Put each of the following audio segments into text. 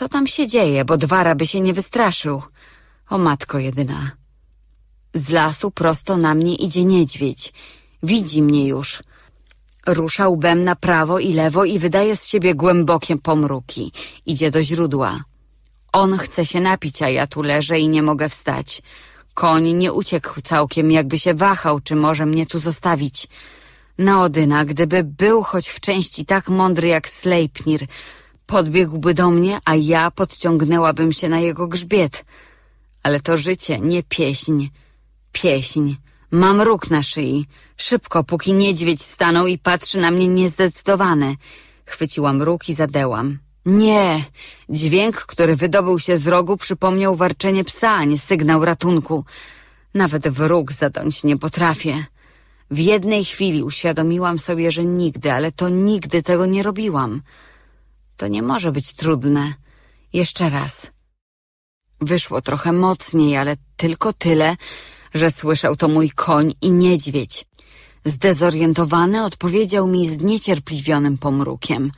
Co tam się dzieje, bo dwara by się nie wystraszył. O matko jedyna. Z lasu prosto na mnie idzie niedźwiedź. Widzi mnie już. Rusza łbem na prawo i lewo i wydaje z siebie głębokie pomruki. Idzie do źródła. On chce się napić, a ja tu leżę i nie mogę wstać. Koń nie uciekł całkiem, jakby się wahał, czy może mnie tu zostawić. Naodyna, gdyby był choć w części tak mądry jak Sleipnir, Podbiegłby do mnie, a ja podciągnęłabym się na jego grzbiet. Ale to życie, nie pieśń. Pieśń. Mam róg na szyi. Szybko, póki niedźwiedź stanął i patrzy na mnie niezdecydowany. Chwyciłam róg i zadełam. Nie! Dźwięk, który wydobył się z rogu, przypomniał warczenie psa, a nie sygnał ratunku. Nawet w róg zadąć nie potrafię. W jednej chwili uświadomiłam sobie, że nigdy, ale to nigdy tego nie robiłam. To nie może być trudne. Jeszcze raz. Wyszło trochę mocniej, ale tylko tyle, że słyszał to mój koń i niedźwiedź. Zdezorientowany odpowiedział mi z niecierpliwionym pomrukiem.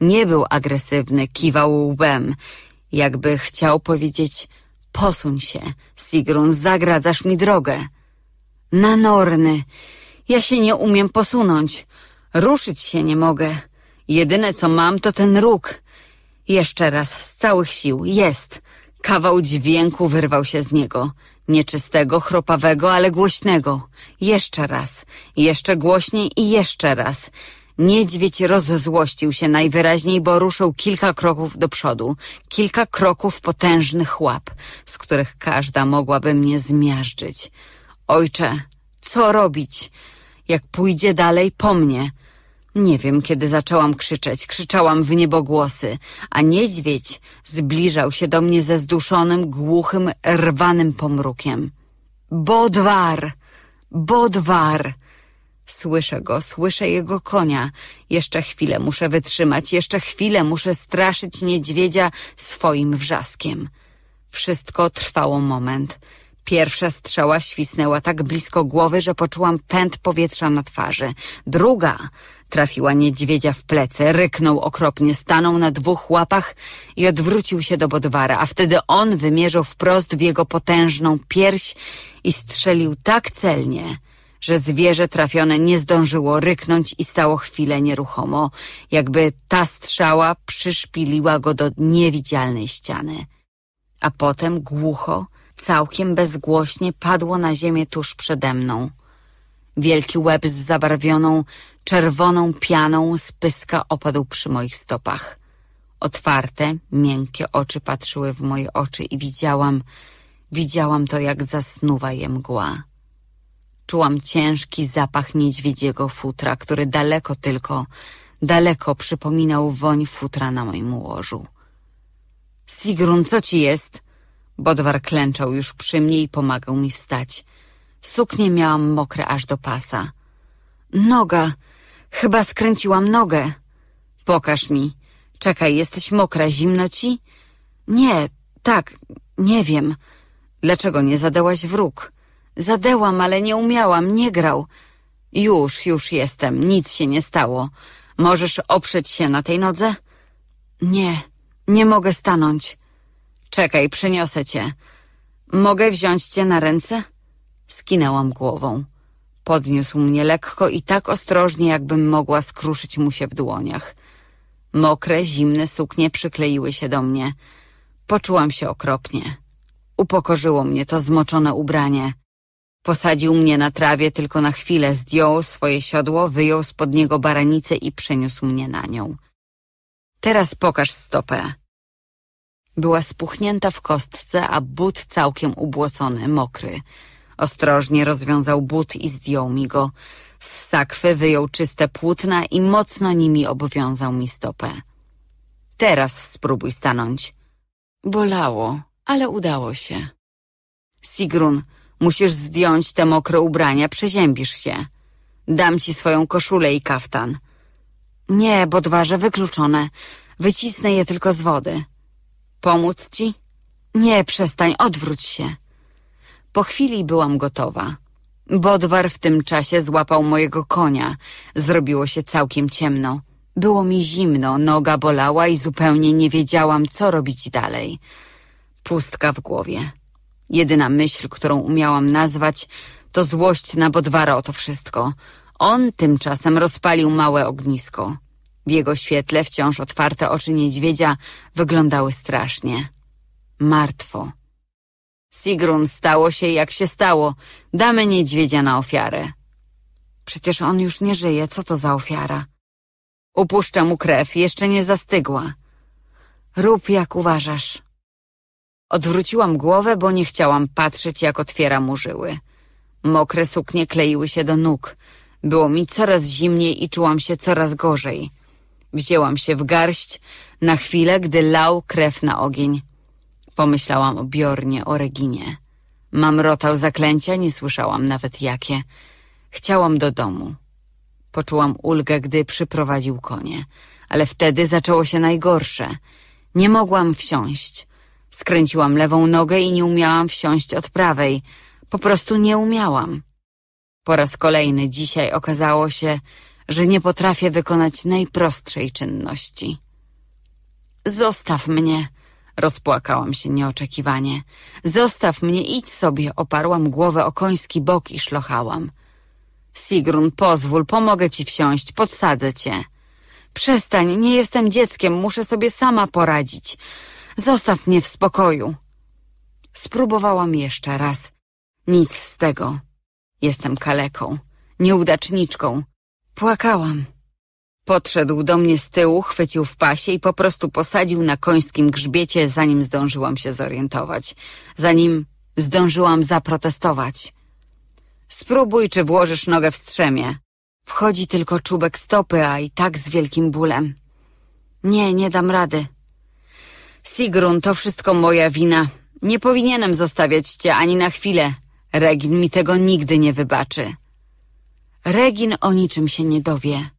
Nie był agresywny, kiwał łbem, jakby chciał powiedzieć Posuń się, Sigrun, zagradzasz mi drogę. norny, ja się nie umiem posunąć, ruszyć się nie mogę. Jedyne co mam to ten róg. Jeszcze raz, z całych sił, jest. Kawał dźwięku wyrwał się z niego. Nieczystego, chropawego, ale głośnego. Jeszcze raz, jeszcze głośniej i jeszcze raz. Niedźwiedź rozzłościł się najwyraźniej, bo ruszył kilka kroków do przodu, kilka kroków potężnych łap, z których każda mogłaby mnie zmiażdżyć. Ojcze, co robić? Jak pójdzie dalej po mnie? Nie wiem, kiedy zaczęłam krzyczeć. Krzyczałam w niebogłosy, a niedźwiedź zbliżał się do mnie ze zduszonym, głuchym, rwanym pomrukiem. Bodwar! Bodwar! Słyszę go, słyszę jego konia. Jeszcze chwilę muszę wytrzymać, jeszcze chwilę muszę straszyć niedźwiedzia swoim wrzaskiem. Wszystko trwało moment. Pierwsza strzała świsnęła tak blisko głowy, że poczułam pęd powietrza na twarzy. Druga Trafiła niedźwiedzia w plecy, ryknął okropnie, stanął na dwóch łapach i odwrócił się do Bodwara, a wtedy on wymierzył wprost w jego potężną pierś i strzelił tak celnie, że zwierzę trafione nie zdążyło ryknąć i stało chwilę nieruchomo, jakby ta strzała przyszpiliła go do niewidzialnej ściany. A potem głucho, całkiem bezgłośnie padło na ziemię tuż przede mną. Wielki łeb z zabarwioną, czerwoną pianą z pyska opadł przy moich stopach. Otwarte, miękkie oczy patrzyły w moje oczy i widziałam, widziałam to, jak zasnuwa je mgła. Czułam ciężki zapach niedźwiedziego futra, który daleko tylko, daleko przypominał woń futra na moim łożu. Sigrun, co ci jest? Bodwar klęczał już przy mnie i pomagał mi wstać. Suknię miałam mokre aż do pasa. Noga! Chyba skręciłam nogę. Pokaż mi. Czekaj, jesteś mokra, zimno ci? Nie, tak, nie wiem. Dlaczego nie zadełaś wróg? Zadełam, ale nie umiałam, nie grał. Już, już jestem, nic się nie stało. Możesz oprzeć się na tej nodze? Nie, nie mogę stanąć. Czekaj, przyniosę cię. Mogę wziąć cię na ręce? Skinęłam głową. Podniósł mnie lekko i tak ostrożnie, jakbym mogła skruszyć mu się w dłoniach. Mokre, zimne suknie przykleiły się do mnie. Poczułam się okropnie. Upokorzyło mnie to zmoczone ubranie. Posadził mnie na trawie tylko na chwilę, zdjął swoje siodło, wyjął spod niego baranicę i przeniósł mnie na nią. Teraz pokaż stopę. Była spuchnięta w kostce, a but całkiem ubłocony, mokry. Ostrożnie rozwiązał but i zdjął mi go. Z sakwy wyjął czyste płótna i mocno nimi obwiązał mi stopę. Teraz spróbuj stanąć. Bolało, ale udało się. Sigrun, musisz zdjąć te mokre ubrania, przeziębisz się. Dam ci swoją koszulę i kaftan. Nie, bodwarze wykluczone. Wycisnę je tylko z wody. Pomóc ci? Nie, przestań, odwróć się. Po chwili byłam gotowa. Bodwar w tym czasie złapał mojego konia. Zrobiło się całkiem ciemno. Było mi zimno, noga bolała i zupełnie nie wiedziałam, co robić dalej. Pustka w głowie. Jedyna myśl, którą umiałam nazwać, to złość na Bodwara o to wszystko. On tymczasem rozpalił małe ognisko. W jego świetle wciąż otwarte oczy niedźwiedzia wyglądały strasznie. Martwo. Sigrun, stało się jak się stało. Damy niedźwiedzia na ofiarę. Przecież on już nie żyje, co to za ofiara? Upuszcza mu krew, jeszcze nie zastygła. Rób jak uważasz. Odwróciłam głowę, bo nie chciałam patrzeć, jak otwiera mu żyły. Mokre suknie kleiły się do nóg. Było mi coraz zimniej i czułam się coraz gorzej. Wzięłam się w garść na chwilę, gdy lał krew na ogień. Pomyślałam obiornie o Reginie. Mam rotał zaklęcia, nie słyszałam nawet jakie. Chciałam do domu. Poczułam ulgę, gdy przyprowadził konie. Ale wtedy zaczęło się najgorsze. Nie mogłam wsiąść. Skręciłam lewą nogę i nie umiałam wsiąść od prawej. Po prostu nie umiałam. Po raz kolejny dzisiaj okazało się, że nie potrafię wykonać najprostszej czynności. Zostaw mnie, Rozpłakałam się nieoczekiwanie. Zostaw mnie, idź sobie, oparłam głowę o koński bok i szlochałam. Sigrun, pozwól, pomogę ci wsiąść, podsadzę cię. Przestań, nie jestem dzieckiem, muszę sobie sama poradzić. Zostaw mnie w spokoju. Spróbowałam jeszcze raz. Nic z tego. Jestem kaleką, nieudaczniczką. Płakałam. Podszedł do mnie z tyłu, chwycił w pasie i po prostu posadził na końskim grzbiecie, zanim zdążyłam się zorientować. Zanim zdążyłam zaprotestować. Spróbuj, czy włożysz nogę w strzemię. Wchodzi tylko czubek stopy, a i tak z wielkim bólem. Nie, nie dam rady. Sigrun, to wszystko moja wina. Nie powinienem zostawiać cię ani na chwilę. Regin mi tego nigdy nie wybaczy. Regin o niczym się nie dowie.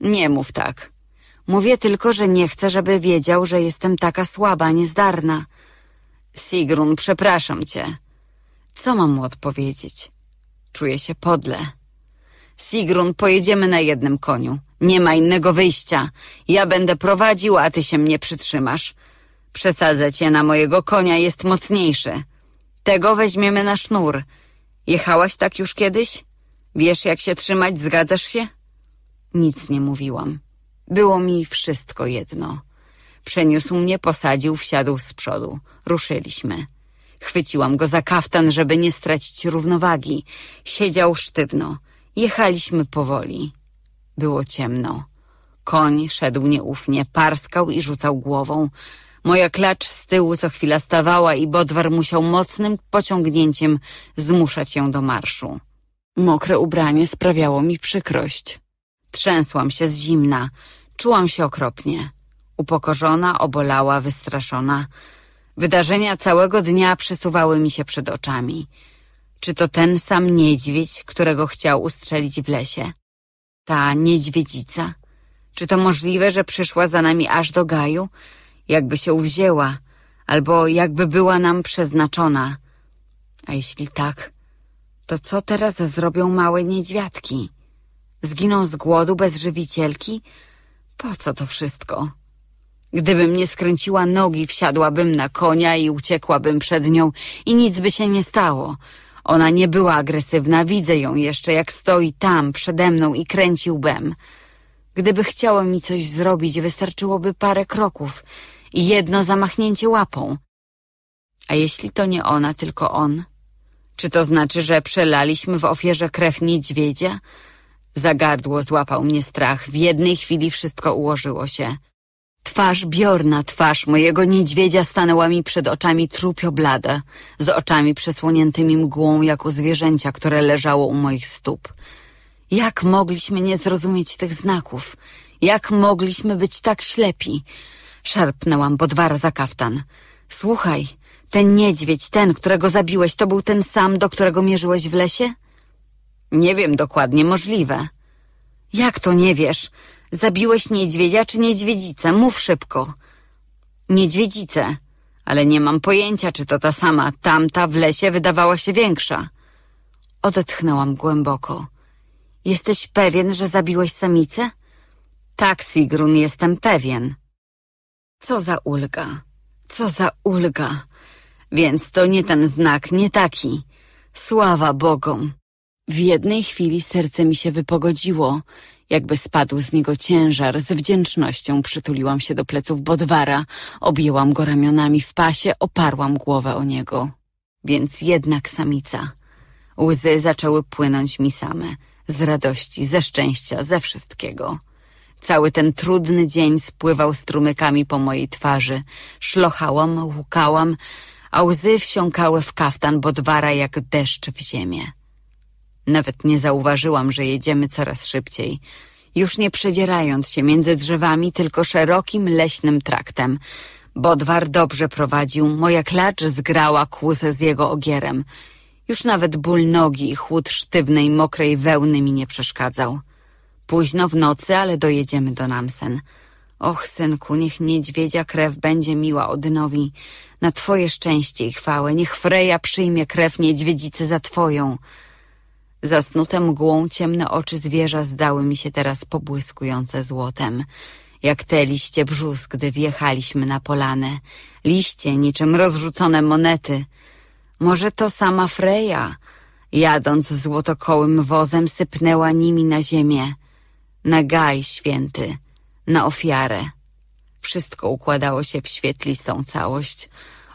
Nie mów tak. Mówię tylko, że nie chcę, żeby wiedział, że jestem taka słaba, niezdarna. Sigrun, przepraszam cię. Co mam mu odpowiedzieć? Czuję się podle. Sigrun, pojedziemy na jednym koniu. Nie ma innego wyjścia. Ja będę prowadził, a ty się mnie przytrzymasz. Przesadzę cię na mojego konia, jest mocniejszy. Tego weźmiemy na sznur. Jechałaś tak już kiedyś? Wiesz, jak się trzymać, zgadzasz się? Nic nie mówiłam. Było mi wszystko jedno. Przeniósł mnie, posadził, wsiadł z przodu. Ruszyliśmy. Chwyciłam go za kaftan, żeby nie stracić równowagi. Siedział sztywno. Jechaliśmy powoli. Było ciemno. Koń szedł nieufnie, parskał i rzucał głową. Moja klacz z tyłu co chwila stawała i Bodwar musiał mocnym pociągnięciem zmuszać ją do marszu. Mokre ubranie sprawiało mi przykrość. Trzęsłam się z zimna, czułam się okropnie. Upokorzona, obolała, wystraszona. Wydarzenia całego dnia przesuwały mi się przed oczami. Czy to ten sam niedźwiedź, którego chciał ustrzelić w lesie? Ta niedźwiedzica? Czy to możliwe, że przyszła za nami aż do gaju? Jakby się uwzięła, albo jakby była nam przeznaczona. A jeśli tak, to co teraz zrobią małe niedźwiadki? Zginą z głodu bez żywicielki? Po co to wszystko? Gdybym nie skręciła nogi, wsiadłabym na konia i uciekłabym przed nią i nic by się nie stało. Ona nie była agresywna, widzę ją jeszcze, jak stoi tam przede mną i kręci łbem. Gdyby chciała mi coś zrobić, wystarczyłoby parę kroków i jedno zamachnięcie łapą. A jeśli to nie ona, tylko on? Czy to znaczy, że przelaliśmy w ofierze krew niedźwiedzia? Za gardło złapał mnie strach. W jednej chwili wszystko ułożyło się. Twarz biorna, twarz mojego niedźwiedzia stanęła mi przed oczami trupio blada, z oczami przesłoniętymi mgłą jak u zwierzęcia, które leżało u moich stóp. Jak mogliśmy nie zrozumieć tych znaków? Jak mogliśmy być tak ślepi? Szarpnęłam po dwa kaftan. Słuchaj, ten niedźwiedź, ten, którego zabiłeś, to był ten sam, do którego mierzyłeś w lesie? Nie wiem dokładnie, możliwe. Jak to nie wiesz? Zabiłeś niedźwiedzia czy niedźwiedzicę? Mów szybko. Niedźwiedzicę. Ale nie mam pojęcia, czy to ta sama. Tamta w lesie wydawała się większa. Odetchnęłam głęboko. Jesteś pewien, że zabiłeś samicę? Tak, Sigrun, jestem pewien. Co za ulga. Co za ulga. Więc to nie ten znak, nie taki. Sława Bogom. W jednej chwili serce mi się wypogodziło, jakby spadł z niego ciężar. Z wdzięcznością przytuliłam się do pleców Bodwara, objęłam go ramionami w pasie, oparłam głowę o niego. Więc jednak samica. Łzy zaczęły płynąć mi same. Z radości, ze szczęścia, ze wszystkiego. Cały ten trudny dzień spływał strumykami po mojej twarzy. Szlochałam, łukałam, a łzy wsiąkały w kaftan Bodwara jak deszcz w ziemię. Nawet nie zauważyłam, że jedziemy coraz szybciej. Już nie przedzierając się między drzewami, tylko szerokim leśnym traktem. Bodwar dobrze prowadził, moja klacz zgrała kłusę z jego ogierem. Już nawet ból nogi i chłód sztywnej, mokrej wełny mi nie przeszkadzał. Późno w nocy, ale dojedziemy do Namsen. Och, synku, niech niedźwiedzia krew będzie miła Odynowi. Na twoje szczęście i chwałę, niech Freja przyjmie krew niedźwiedzicy za twoją. Zasnute mgłą ciemne oczy zwierza zdały mi się teraz pobłyskujące złotem, jak te liście brzus, gdy wjechaliśmy na polanę. Liście niczym rozrzucone monety. Może to sama Freja, jadąc złotokołym wozem, sypnęła nimi na ziemię. Na gaj święty, na ofiarę. Wszystko układało się w świetlistą całość.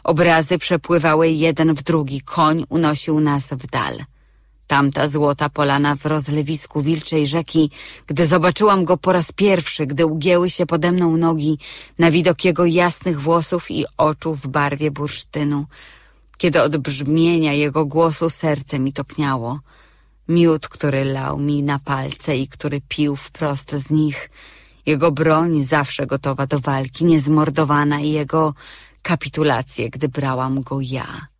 Obrazy przepływały jeden w drugi, koń unosił nas w dal. Tamta złota polana w rozlewisku wilczej rzeki, gdy zobaczyłam go po raz pierwszy, gdy ugięły się pode mną nogi na widok jego jasnych włosów i oczu w barwie bursztynu, kiedy od brzmienia jego głosu serce mi topniało. Miód, który lał mi na palce i który pił wprost z nich, jego broń zawsze gotowa do walki, niezmordowana i jego kapitulację, gdy brałam go ja.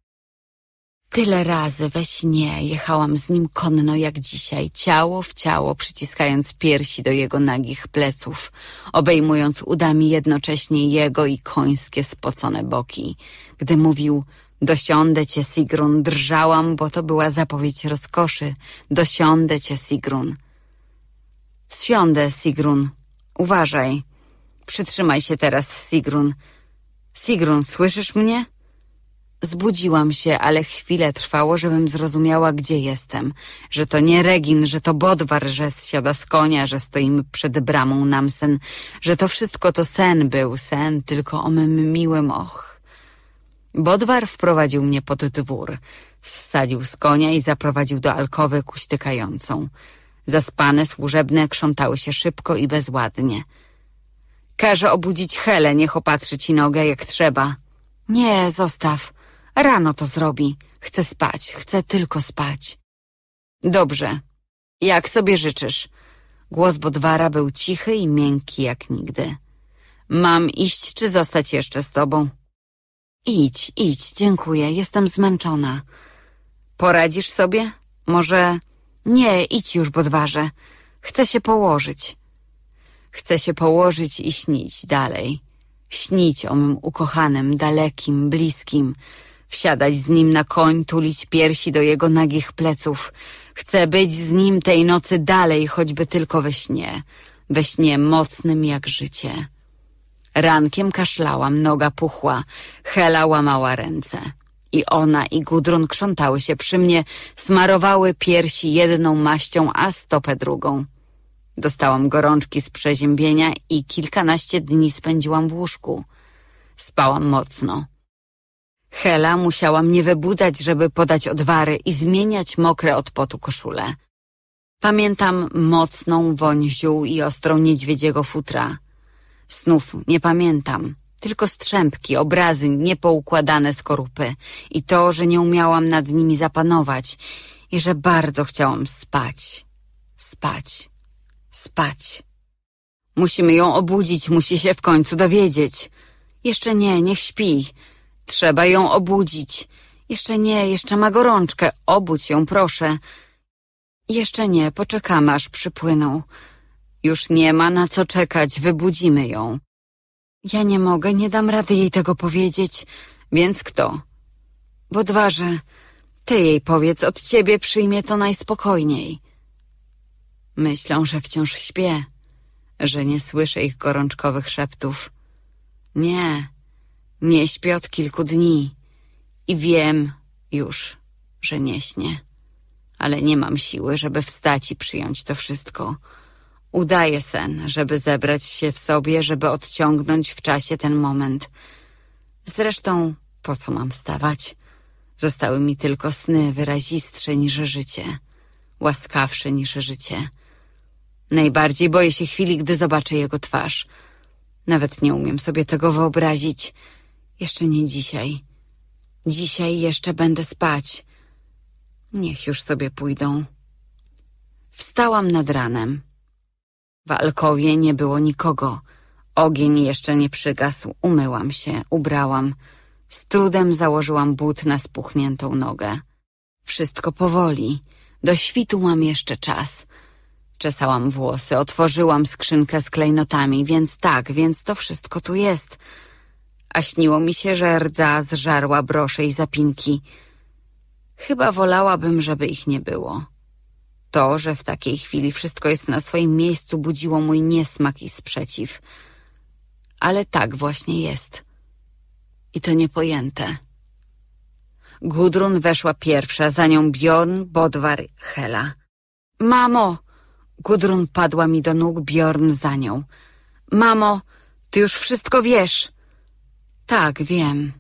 Tyle razy we śnie jechałam z nim konno jak dzisiaj, ciało w ciało, przyciskając piersi do jego nagich pleców, obejmując udami jednocześnie jego i końskie spocone boki. Gdy mówił Dosiądę cię, Sigrun, drżałam, bo to była zapowiedź rozkoszy. Dosiądę cię, Sigrun. Siądę, Sigrun. Uważaj. Przytrzymaj się teraz, Sigrun. Sigrun, słyszysz mnie? Zbudziłam się, ale chwilę trwało, żebym zrozumiała, gdzie jestem. Że to nie Regin, że to Bodwar, że zsiada z konia, że stoimy przed bramą Namsen, że to wszystko to sen był, sen tylko o mym miłym och. Bodwar wprowadził mnie pod dwór, zsadził z konia i zaprowadził do alkowy kuśtykającą. Zaspane służebne krzątały się szybko i bezładnie. Każe obudzić Helę, niech opatrzy ci nogę jak trzeba. Nie, zostaw. Rano to zrobi. Chcę spać, chcę tylko spać. Dobrze. Jak sobie życzysz. Głos Bodwara był cichy i miękki jak nigdy. Mam iść czy zostać jeszcze z tobą? Idź, idź, dziękuję, jestem zmęczona. Poradzisz sobie? Może... Nie, idź już, Bodwarze. Chcę się położyć. Chcę się położyć i śnić dalej. Śnić o mym ukochanym, dalekim, bliskim, wsiadać z nim na koń, tulić piersi do jego nagich pleców. Chcę być z nim tej nocy dalej, choćby tylko we śnie, we śnie mocnym jak życie. Rankiem kaszlałam, noga puchła, Hela łamała ręce. I ona i Gudrun krzątały się przy mnie, smarowały piersi jedną maścią, a stopę drugą. Dostałam gorączki z przeziębienia i kilkanaście dni spędziłam w łóżku. Spałam mocno. Hela musiała mnie wybudzać, żeby podać odwary i zmieniać mokre od potu koszule. Pamiętam mocną woń ziół i ostrą niedźwiedziego futra. Snów nie pamiętam, tylko strzępki, obrazy, niepoukładane skorupy i to, że nie umiałam nad nimi zapanować i że bardzo chciałam spać, spać, spać. Musimy ją obudzić, musi się w końcu dowiedzieć. Jeszcze nie, niech śpi. Trzeba ją obudzić. Jeszcze nie, jeszcze ma gorączkę. Obudź ją, proszę. Jeszcze nie, poczekamy, aż przypłyną. Już nie ma na co czekać, wybudzimy ją. Ja nie mogę, nie dam rady jej tego powiedzieć. Więc kto? Bodwarze, ty jej powiedz, od ciebie przyjmie to najspokojniej. Myślą, że wciąż śpię, że nie słyszę ich gorączkowych szeptów. Nie, nie śpię od kilku dni i wiem już, że nie śnię, ale nie mam siły, żeby wstać i przyjąć to wszystko. Udaję sen, żeby zebrać się w sobie, żeby odciągnąć w czasie ten moment. Zresztą, po co mam wstawać? Zostały mi tylko sny wyrazistsze niż życie, łaskawsze niż życie. Najbardziej boję się chwili, gdy zobaczę jego twarz. Nawet nie umiem sobie tego wyobrazić. Jeszcze nie dzisiaj. Dzisiaj jeszcze będę spać. Niech już sobie pójdą. Wstałam nad ranem. W alkowie nie było nikogo. Ogień jeszcze nie przygasł. Umyłam się, ubrałam. Z trudem założyłam but na spuchniętą nogę. Wszystko powoli. Do świtu mam jeszcze czas. Czesałam włosy, otworzyłam skrzynkę z klejnotami, więc tak, więc to wszystko tu jest – a śniło mi się, że rdza zżarła brosze i zapinki. Chyba wolałabym, żeby ich nie było. To, że w takiej chwili wszystko jest na swoim miejscu, budziło mój niesmak i sprzeciw. Ale tak właśnie jest. I to niepojęte. Gudrun weszła pierwsza, za nią Bjorn, Bodwar, Hela. Mamo! Gudrun padła mi do nóg, Bjorn za nią. Mamo, ty już wszystko wiesz! Tak, wiem.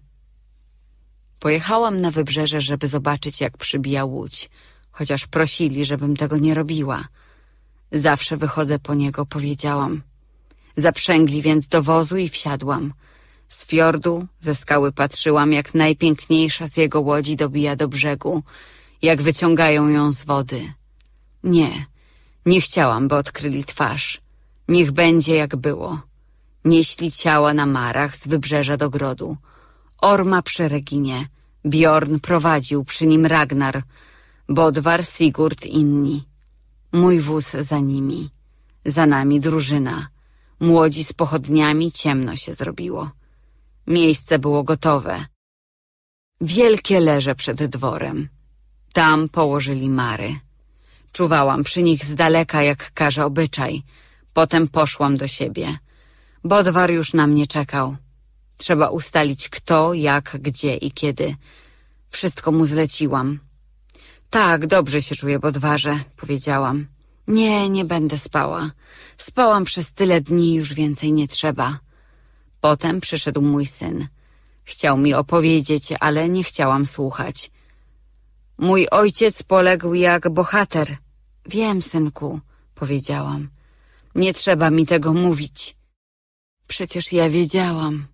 Pojechałam na wybrzeże, żeby zobaczyć, jak przybija łódź, chociaż prosili, żebym tego nie robiła. Zawsze wychodzę po niego, powiedziałam. Zaprzęgli więc do wozu i wsiadłam. Z fiordu, ze skały patrzyłam, jak najpiękniejsza z jego łodzi dobija do brzegu, jak wyciągają ją z wody. Nie, nie chciałam, by odkryli twarz. Niech będzie jak było. Nieśli ciała na marach z wybrzeża do grodu. Orma przy Reginie. Bjorn prowadził, przy nim Ragnar. Bodwar, Sigurd, inni. Mój wóz za nimi. Za nami drużyna. Młodzi z pochodniami ciemno się zrobiło. Miejsce było gotowe. Wielkie leże przed dworem. Tam położyli mary. Czuwałam przy nich z daleka, jak każe obyczaj. Potem poszłam do siebie. Bodwar już na mnie czekał. Trzeba ustalić kto, jak, gdzie i kiedy. Wszystko mu zleciłam. Tak, dobrze się czuję, Bodwarze, powiedziałam. Nie, nie będę spała. Spałam przez tyle dni, już więcej nie trzeba. Potem przyszedł mój syn. Chciał mi opowiedzieć, ale nie chciałam słuchać. Mój ojciec poległ jak bohater. Wiem, synku, powiedziałam. Nie trzeba mi tego mówić. Przecież ja wiedziałam.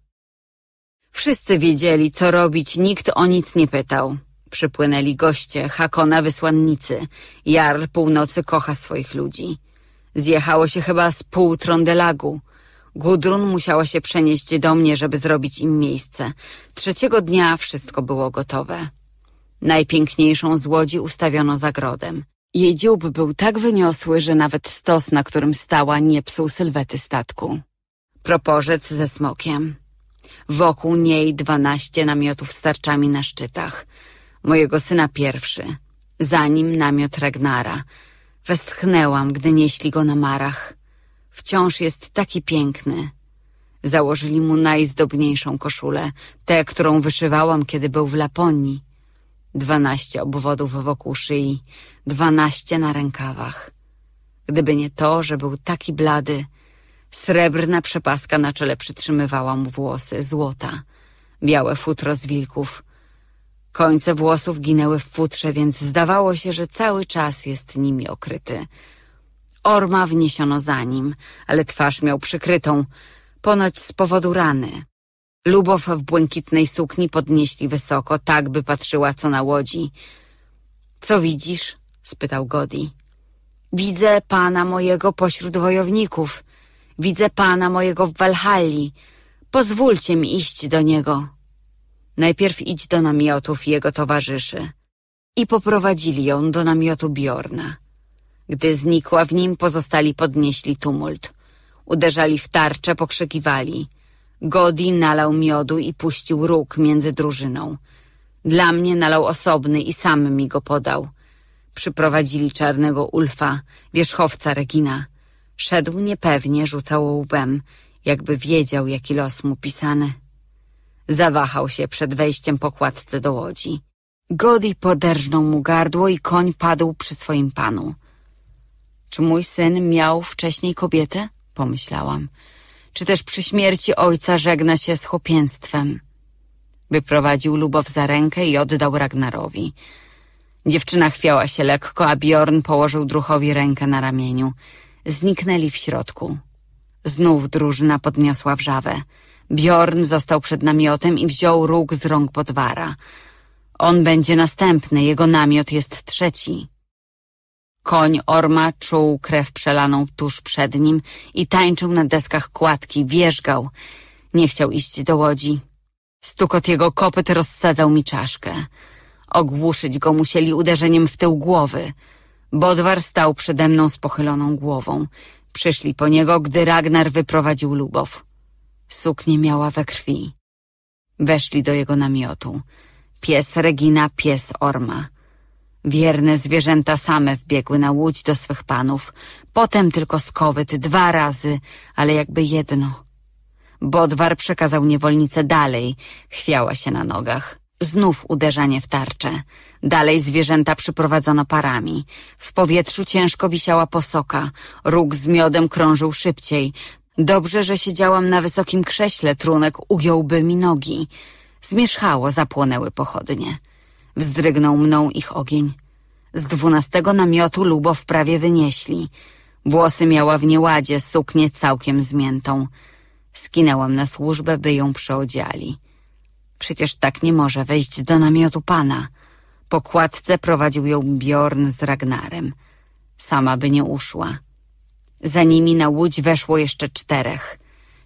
Wszyscy wiedzieli, co robić, nikt o nic nie pytał. Przypłynęli goście, Hakona wysłannicy. Jarl północy kocha swoich ludzi. Zjechało się chyba z pół Trondelagu. Gudrun musiała się przenieść do mnie, żeby zrobić im miejsce. Trzeciego dnia wszystko było gotowe. Najpiękniejszą z łodzi ustawiono zagrodem. Jej dziób był tak wyniosły, że nawet stos, na którym stała, nie psuł sylwety statku. Proporzec ze smokiem. Wokół niej dwanaście namiotów z tarczami na szczytach. Mojego syna pierwszy. Za nim namiot Ragnara. Westchnęłam, gdy nieśli go na marach. Wciąż jest taki piękny. Założyli mu najzdobniejszą koszulę, tę, którą wyszywałam, kiedy był w Laponii. Dwanaście obwodów wokół szyi, dwanaście na rękawach. Gdyby nie to, że był taki blady, Srebrna przepaska na czele przytrzymywała mu włosy, złota, białe futro z wilków. Końce włosów ginęły w futrze, więc zdawało się, że cały czas jest nimi okryty. Orma wniesiono za nim, ale twarz miał przykrytą, ponoć z powodu rany. Lubow w błękitnej sukni podnieśli wysoko, tak by patrzyła co na łodzi. Co widzisz? spytał Godi. Widzę pana mojego pośród wojowników, Widzę pana mojego w Walhalli. Pozwólcie mi iść do niego. Najpierw idź do namiotów jego towarzyszy. I poprowadzili ją do namiotu Bjorna. Gdy znikła w nim, pozostali podnieśli tumult. Uderzali w tarcze, pokrzykiwali. Godi nalał miodu i puścił róg między drużyną. Dla mnie nalał osobny i sam mi go podał. Przyprowadzili czarnego Ulfa, wierzchowca Regina. Szedł niepewnie, rzucał łbem, jakby wiedział, jaki los mu pisany. Zawahał się przed wejściem po kładce do łodzi. Godi poderżnął mu gardło i koń padł przy swoim panu. Czy mój syn miał wcześniej kobietę? Pomyślałam. Czy też przy śmierci ojca żegna się z chłopięstwem? Wyprowadził Lubow za rękę i oddał Ragnarowi. Dziewczyna chwiała się lekko, a Bjorn położył druchowi rękę na ramieniu. Zniknęli w środku. Znów drużyna podniosła wrzawę. Bjorn został przed namiotem i wziął róg z rąk podwara. On będzie następny, jego namiot jest trzeci. Koń Orma czuł krew przelaną tuż przed nim i tańczył na deskach kładki, wierzgał. Nie chciał iść do łodzi. Stukot jego kopyt rozsadzał mi czaszkę. Ogłuszyć go musieli uderzeniem w tył głowy – Bodwar stał przede mną z pochyloną głową. Przyszli po niego, gdy Ragnar wyprowadził Lubow. Suknię miała we krwi. Weszli do jego namiotu. Pies Regina, pies Orma. Wierne zwierzęta same wbiegły na łódź do swych panów. Potem tylko skowyt dwa razy, ale jakby jedno. Bodwar przekazał niewolnicę dalej. Chwiała się na nogach. Znów uderzenie w tarczę. Dalej zwierzęta przyprowadzono parami. W powietrzu ciężko wisiała posoka. Róg z miodem krążył szybciej. Dobrze, że siedziałam na wysokim krześle, trunek ugiąłby mi nogi. Zmierzchało, zapłonęły pochodnie. Wzdrygnął mną ich ogień. Z dwunastego namiotu lubo prawie wynieśli. Włosy miała w nieładzie, suknię całkiem zmiętą. Skinęłam na służbę, by ją przeodziali. Przecież tak nie może wejść do namiotu pana. Po kładce prowadził ją Bjorn z Ragnarem. Sama by nie uszła. Za nimi na łódź weszło jeszcze czterech.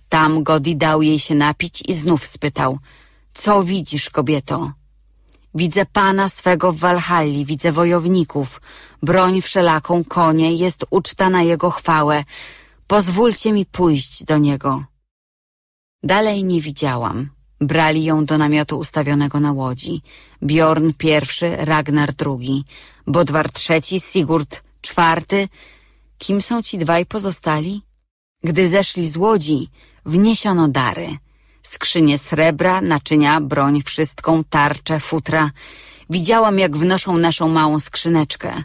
Tam Godi dał jej się napić i znów spytał — Co widzisz, kobieto? Widzę pana swego w Walhalli, widzę wojowników. Broń wszelaką, konie, jest uczta na jego chwałę. Pozwólcie mi pójść do niego. Dalej nie widziałam. Brali ją do namiotu ustawionego na łodzi. Bjorn I, Ragnar II, Bodwar III, Sigurd IV. Kim są ci dwaj pozostali? Gdy zeszli z łodzi, wniesiono dary. Skrzynie srebra, naczynia, broń wszystką, tarcze, futra. Widziałam, jak wnoszą naszą małą skrzyneczkę.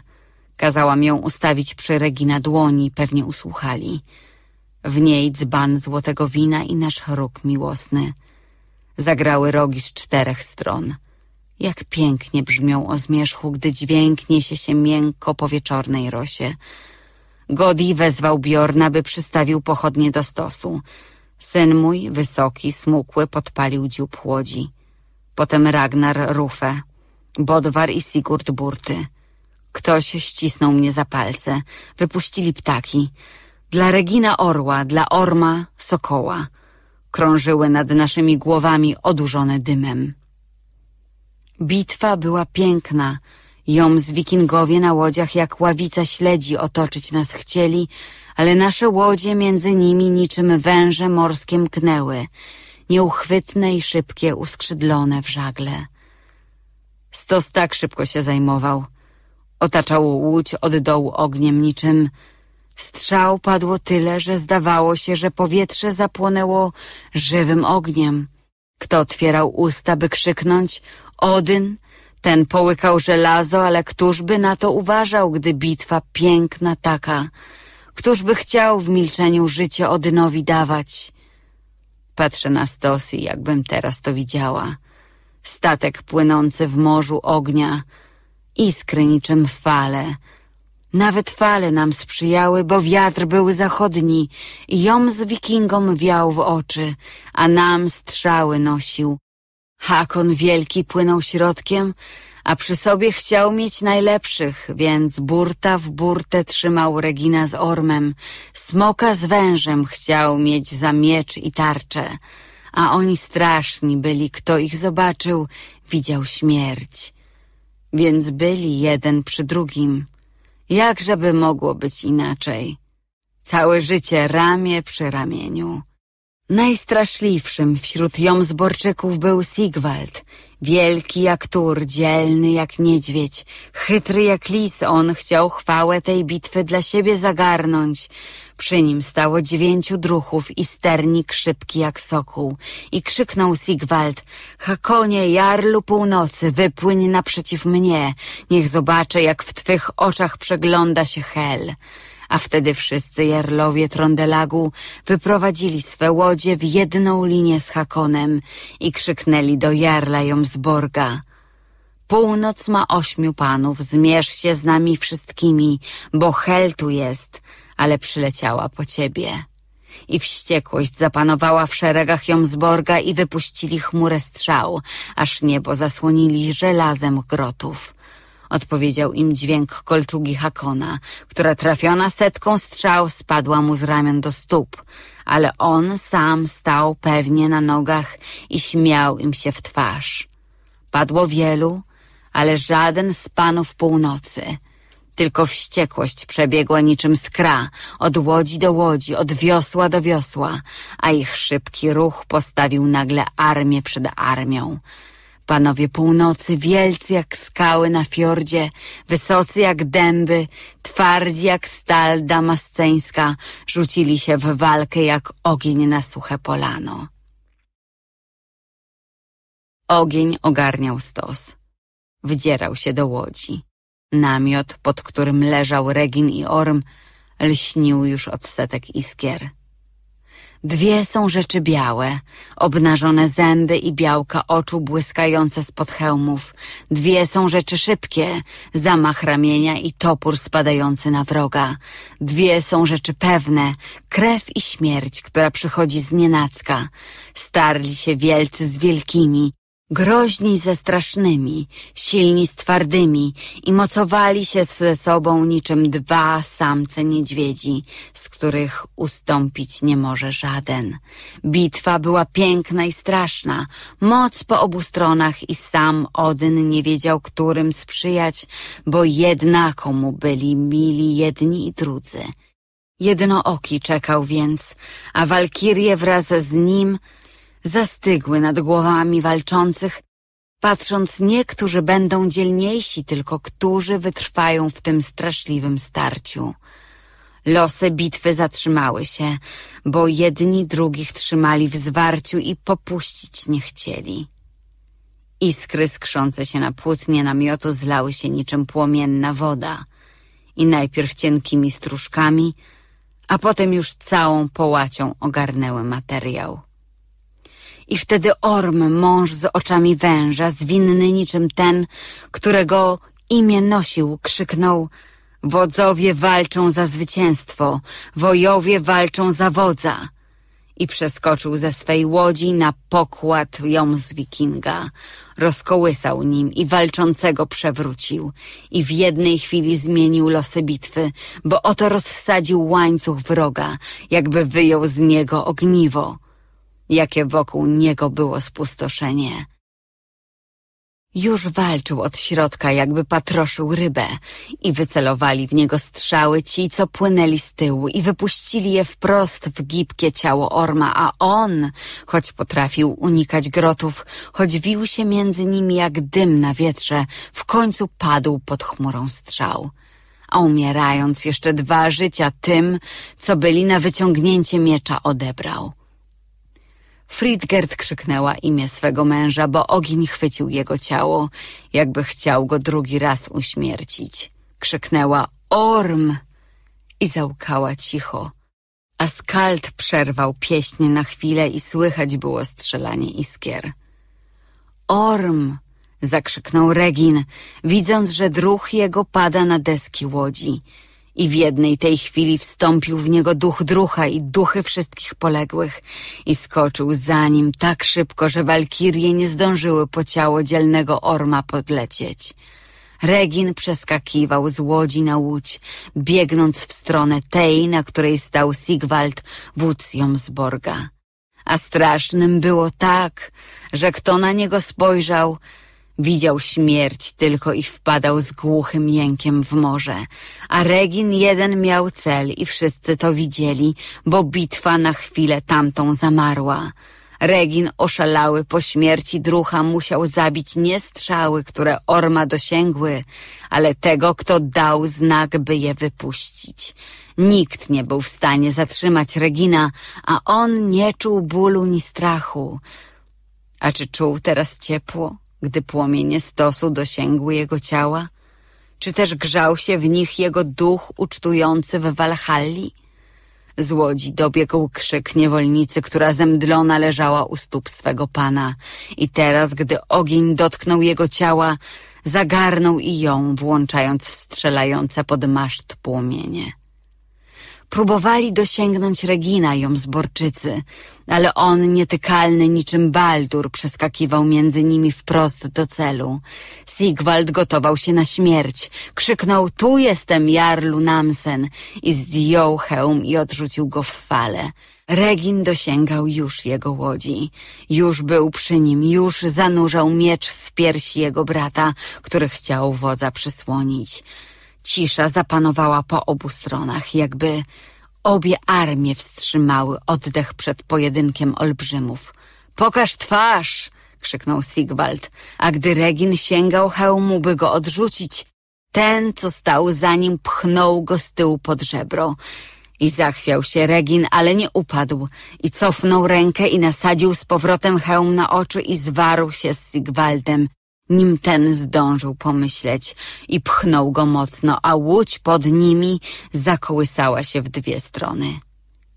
Kazałam ją ustawić przy Regina dłoni, pewnie usłuchali. W niej dzban złotego wina i nasz róg miłosny – zagrały rogi z czterech stron. Jak pięknie brzmią o zmierzchu, gdy dźwięk niesie się miękko po wieczornej rosie. Godi wezwał Bjorna, by przystawił pochodnie do stosu. Syn mój, wysoki, smukły, podpalił dziób łodzi. Potem Ragnar Rufe, Bodwar i Sigurd Burty. Ktoś ścisnął mnie za palce. Wypuścili ptaki. Dla Regina Orła, dla Orma Sokoła krążyły nad naszymi głowami odurzone dymem. Bitwa była piękna, ją z wikingowie na łodziach jak ławica śledzi otoczyć nas chcieli, ale nasze łodzie między nimi niczym węże morskie mknęły, nieuchwytne i szybkie, uskrzydlone w żagle. Stos tak szybko się zajmował. Otaczał łódź od dołu ogniem niczym Strzał padło tyle, że zdawało się, że powietrze zapłonęło żywym ogniem. Kto otwierał usta, by krzyknąć Odyn, ten połykał żelazo, ale któż by na to uważał, gdy bitwa piękna taka? Któż by chciał w milczeniu życie Odynowi dawać? Patrzę na stosy, jakbym teraz to widziała. Statek płynący w morzu ognia, iskry niczym fale, nawet fale nam sprzyjały, bo wiatr był zachodni i jom z wikingom wiał w oczy, a nam strzały nosił. Hakon wielki płynął środkiem, a przy sobie chciał mieć najlepszych, więc burta w burtę trzymał Regina z ormem, smoka z wężem chciał mieć za miecz i tarczę, a oni straszni byli, kto ich zobaczył, widział śmierć. Więc byli jeden przy drugim. Jakżeby mogło być inaczej? Całe życie ramię przy ramieniu. Najstraszliwszym wśród jomzborczyków był Sigwald, Wielki jak tur, dzielny jak niedźwiedź, chytry jak lis, on chciał chwałę tej bitwy dla siebie zagarnąć. Przy nim stało dziewięciu druchów i sternik szybki jak sokół. I krzyknął Sigwald, Hakonie, jarlu północy, wypłyń naprzeciw mnie, niech zobaczę, jak w twych oczach przegląda się Hel a wtedy wszyscy jarlowie Trondelagu wyprowadzili swe łodzie w jedną linię z Hakonem i krzyknęli do jarla Jomsborga. Północ ma ośmiu panów, zmierz się z nami wszystkimi, bo Hel tu jest, ale przyleciała po ciebie. I wściekłość zapanowała w szeregach Jomsborga i wypuścili chmurę strzał, aż niebo zasłonili żelazem grotów odpowiedział im dźwięk kolczugi Hakona, która trafiona setką strzał spadła mu z ramion do stóp, ale on sam stał pewnie na nogach i śmiał im się w twarz. Padło wielu, ale żaden z panów północy. Tylko wściekłość przebiegła niczym skra, od łodzi do łodzi, od wiosła do wiosła, a ich szybki ruch postawił nagle armię przed armią. Panowie północy, wielcy jak skały na fiordzie, wysocy jak dęby, twardzi jak stal damasceńska, rzucili się w walkę jak ogień na suche polano. Ogień ogarniał stos. Wdzierał się do łodzi. Namiot, pod którym leżał Regin i Orm, lśnił już od setek iskier. Dwie są rzeczy białe, obnażone zęby i białka oczu błyskające spod hełmów. Dwie są rzeczy szybkie, zamach ramienia i topór spadający na wroga. Dwie są rzeczy pewne, krew i śmierć, która przychodzi z nienacka. Starli się wielcy z wielkimi, Groźni ze strasznymi, silni z twardymi i mocowali się ze sobą niczym dwa samce niedźwiedzi, z których ustąpić nie może żaden. Bitwa była piękna i straszna, moc po obu stronach i sam Odyn nie wiedział, którym sprzyjać, bo jednako mu byli mili jedni i drudzy. Jednooki czekał więc, a walkirie wraz z nim zastygły nad głowami walczących, patrząc nie, którzy będą dzielniejsi, tylko którzy wytrwają w tym straszliwym starciu. Losy bitwy zatrzymały się, bo jedni drugich trzymali w zwarciu i popuścić nie chcieli. Iskry skrzące się na płótnie namiotu zlały się niczym płomienna woda i najpierw cienkimi strużkami, a potem już całą połacią ogarnęły materiał. I wtedy Orm, mąż z oczami węża, zwinny niczym ten, którego imię nosił, krzyknął Wodzowie walczą za zwycięstwo, wojowie walczą za wodza. I przeskoczył ze swej łodzi na pokład ją z wikinga. Rozkołysał nim i walczącego przewrócił. I w jednej chwili zmienił losy bitwy, bo oto rozsadził łańcuch wroga, jakby wyjął z niego ogniwo jakie wokół niego było spustoszenie. Już walczył od środka, jakby patroszył rybę i wycelowali w niego strzały ci, co płynęli z tyłu i wypuścili je wprost w gibkie ciało orma, a on, choć potrafił unikać grotów, choć wił się między nimi jak dym na wietrze, w końcu padł pod chmurą strzał. A umierając jeszcze dwa życia tym, co byli na wyciągnięcie miecza odebrał. Fridgert krzyknęła imię swego męża, bo ogień chwycił jego ciało, jakby chciał go drugi raz uśmiercić. Krzyknęła Orm i załkała cicho. A skald przerwał pieśń na chwilę i słychać było strzelanie iskier. Orm! zakrzyknął Regin, widząc, że druh jego pada na deski łodzi – i w jednej tej chwili wstąpił w niego duch drucha i duchy wszystkich poległych i skoczył za nim tak szybko, że walkirie nie zdążyły po ciało dzielnego orma podlecieć. Regin przeskakiwał z łodzi na łódź, biegnąc w stronę tej, na której stał Sigwald Jomsborga. A strasznym było tak, że kto na niego spojrzał, Widział śmierć tylko i wpadał z głuchym jękiem w morze. A Regin jeden miał cel i wszyscy to widzieli, bo bitwa na chwilę tamtą zamarła. Regin oszalały po śmierci drucha musiał zabić nie strzały, które Orma dosięgły, ale tego, kto dał znak, by je wypuścić. Nikt nie był w stanie zatrzymać Regina, a on nie czuł bólu ni strachu. A czy czuł teraz ciepło? gdy płomienie stosu dosięgły jego ciała? Czy też grzał się w nich jego duch ucztujący w Walhalli? Z łodzi dobiegł krzyk niewolnicy, która zemdlona leżała u stóp swego pana. I teraz, gdy ogień dotknął jego ciała, zagarnął i ją, włączając w strzelające pod maszt płomienie. Próbowali dosięgnąć Regina zborczycy, ale on, nietykalny niczym baldur, przeskakiwał między nimi wprost do celu. Sigwald gotował się na śmierć. Krzyknął, tu jestem Jarlu Namsen i zdjął hełm i odrzucił go w fale. Regin dosięgał już jego łodzi. Już był przy nim, już zanurzał miecz w piersi jego brata, który chciał wodza przysłonić. Cisza zapanowała po obu stronach, jakby obie armie wstrzymały oddech przed pojedynkiem olbrzymów. Pokaż twarz! krzyknął Sigwald, a gdy Regin sięgał hełmu, by go odrzucić, ten, co stał za nim, pchnął go z tyłu pod żebro. I zachwiał się Regin, ale nie upadł i cofnął rękę i nasadził z powrotem hełm na oczy i zwarł się z Sigwaldem nim ten zdążył pomyśleć i pchnął go mocno, a łódź pod nimi zakołysała się w dwie strony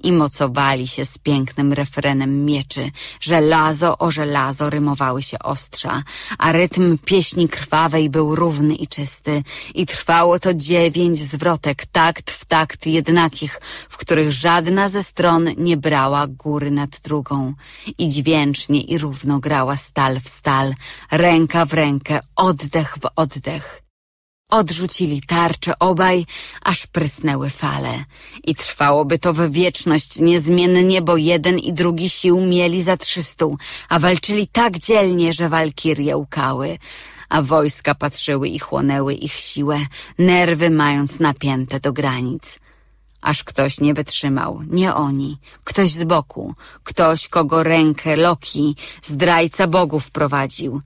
i mocowali się z pięknym refrenem mieczy. Żelazo o żelazo rymowały się ostrza, a rytm pieśni krwawej był równy i czysty. I trwało to dziewięć zwrotek, takt w takt jednakich, w których żadna ze stron nie brała góry nad drugą. I dźwięcznie i równo grała stal w stal, ręka w rękę, oddech w oddech. Odrzucili tarcze obaj, aż prysnęły fale. I trwałoby to w wieczność niezmiennie, bo jeden i drugi sił mieli za trzystu, a walczyli tak dzielnie, że walkirie łkały. A wojska patrzyły i chłonęły ich siłę, nerwy mając napięte do granic. Aż ktoś nie wytrzymał, nie oni, ktoś z boku, ktoś, kogo rękę Loki, zdrajca bogów prowadził.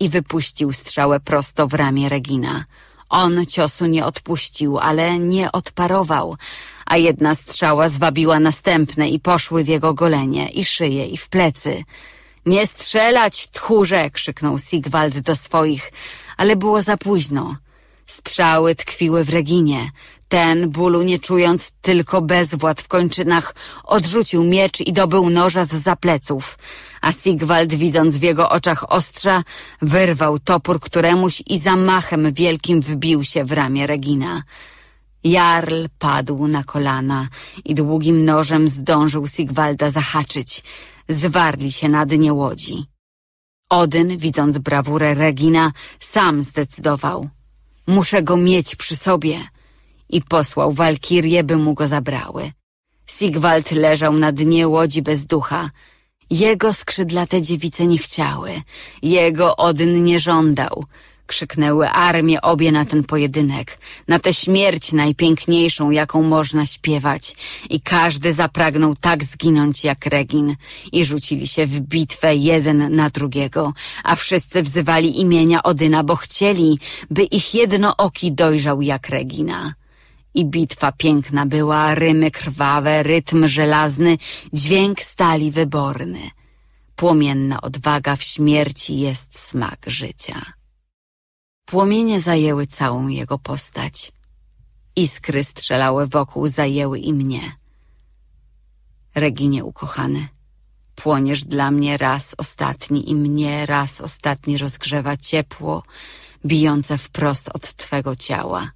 I wypuścił strzałę prosto w ramię Regina. On ciosu nie odpuścił, ale nie odparował, a jedna strzała zwabiła następne i poszły w jego golenie, i szyję, i w plecy. Nie strzelać, tchórze! krzyknął Sigwald do swoich, ale było za późno. Strzały tkwiły w Reginie. Ten, bólu nie czując, tylko bezwład w kończynach, odrzucił miecz i dobył noża z zapleców. A Sigwald, widząc w jego oczach ostrza, wyrwał topór któremuś i zamachem wielkim wbił się w ramię Regina. Jarl padł na kolana i długim nożem zdążył Sigwalda zahaczyć. Zwarli się na dnie łodzi. Odyn, widząc brawurę Regina, sam zdecydował – Muszę go mieć przy sobie. I posłał walkirie, by mu go zabrały. Sigwald leżał na dnie łodzi bez ducha. Jego skrzydlate dziewice nie chciały. Jego Odyn nie żądał. Krzyknęły armie obie na ten pojedynek, na tę śmierć najpiękniejszą, jaką można śpiewać. I każdy zapragnął tak zginąć jak Regin. I rzucili się w bitwę jeden na drugiego, a wszyscy wzywali imienia Odyna, bo chcieli, by ich jedno oki dojrzał jak Regina. I bitwa piękna była, rymy krwawe, rytm żelazny, dźwięk stali wyborny. Płomienna odwaga w śmierci jest smak życia. Płomienie zajęły całą jego postać. Iskry strzelały wokół, zajęły i mnie. Reginie ukochany, płoniesz dla mnie raz ostatni i mnie raz ostatni rozgrzewa ciepło, bijące wprost od Twego ciała.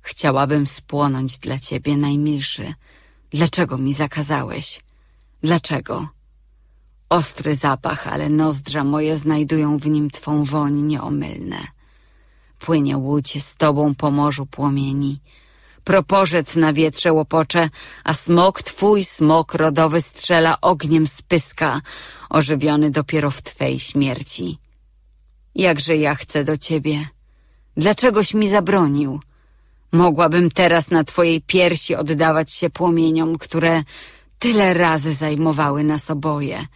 Chciałabym spłonąć dla Ciebie, najmilszy. Dlaczego mi zakazałeś? Dlaczego? Ostry zapach, ale nozdrza moje znajdują w nim Twą woń nieomylne. Płynie łódź z tobą po morzu płomieni. Proporzec na wietrze łopocze, a smok twój, smok rodowy strzela ogniem z pyska, ożywiony dopiero w twej śmierci. Jakże ja chcę do ciebie. Dlaczegoś mi zabronił? Mogłabym teraz na twojej piersi oddawać się płomieniom, które tyle razy zajmowały nas oboje,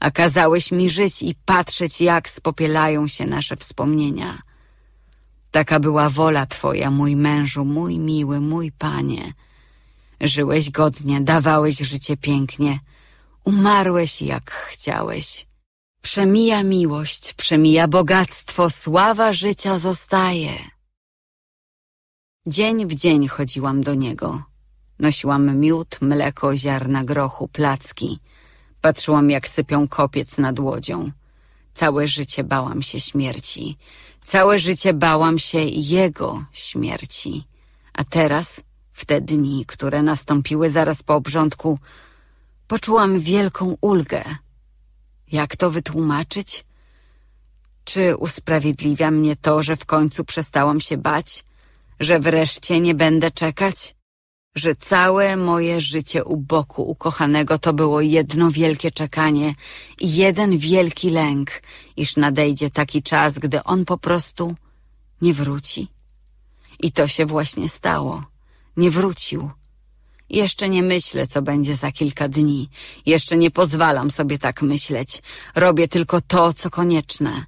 a kazałeś mi żyć i patrzeć, jak spopielają się nasze wspomnienia. Taka była wola Twoja, mój mężu, mój miły, mój panie. Żyłeś godnie, dawałeś życie pięknie, umarłeś jak chciałeś. Przemija miłość, przemija bogactwo, sława życia zostaje. Dzień w dzień chodziłam do niego. Nosiłam miód, mleko, ziarna grochu, placki. Patrzyłam, jak sypią kopiec nad łodzią. Całe życie bałam się śmierci. Całe życie bałam się jego śmierci. A teraz, w te dni, które nastąpiły zaraz po obrządku, poczułam wielką ulgę. Jak to wytłumaczyć? Czy usprawiedliwia mnie to, że w końcu przestałam się bać? Że wreszcie nie będę czekać? że całe moje życie u boku ukochanego to było jedno wielkie czekanie i jeden wielki lęk, iż nadejdzie taki czas, gdy on po prostu nie wróci. I to się właśnie stało. Nie wrócił. Jeszcze nie myślę, co będzie za kilka dni. Jeszcze nie pozwalam sobie tak myśleć. Robię tylko to, co konieczne.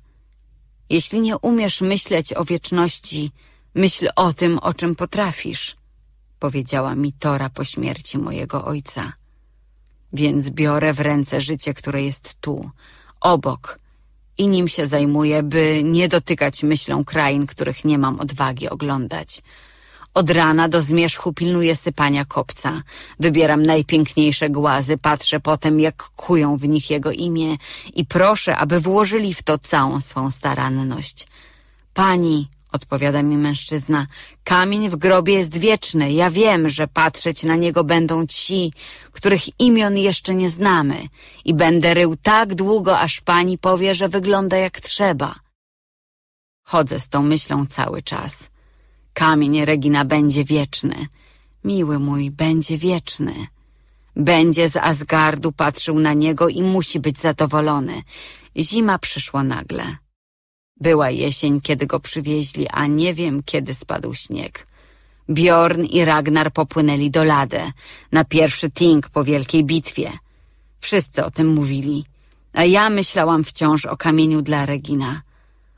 Jeśli nie umiesz myśleć o wieczności, myśl o tym, o czym potrafisz powiedziała mi Tora po śmierci mojego ojca. Więc biorę w ręce życie, które jest tu, obok i nim się zajmuję, by nie dotykać myślą krain, których nie mam odwagi oglądać. Od rana do zmierzchu pilnuję sypania kopca. Wybieram najpiękniejsze głazy, patrzę potem, jak kują w nich jego imię i proszę, aby włożyli w to całą swą staranność. Pani, odpowiada mi mężczyzna. Kamień w grobie jest wieczny. Ja wiem, że patrzeć na niego będą ci, których imion jeszcze nie znamy i będę rył tak długo, aż pani powie, że wygląda jak trzeba. Chodzę z tą myślą cały czas. Kamień Regina będzie wieczny. Miły mój, będzie wieczny. Będzie z Asgardu patrzył na niego i musi być zadowolony. Zima przyszła nagle. Była jesień, kiedy go przywieźli, a nie wiem, kiedy spadł śnieg. Bjorn i Ragnar popłynęli do Lade, na pierwszy ting po wielkiej bitwie. Wszyscy o tym mówili, a ja myślałam wciąż o kamieniu dla Regina.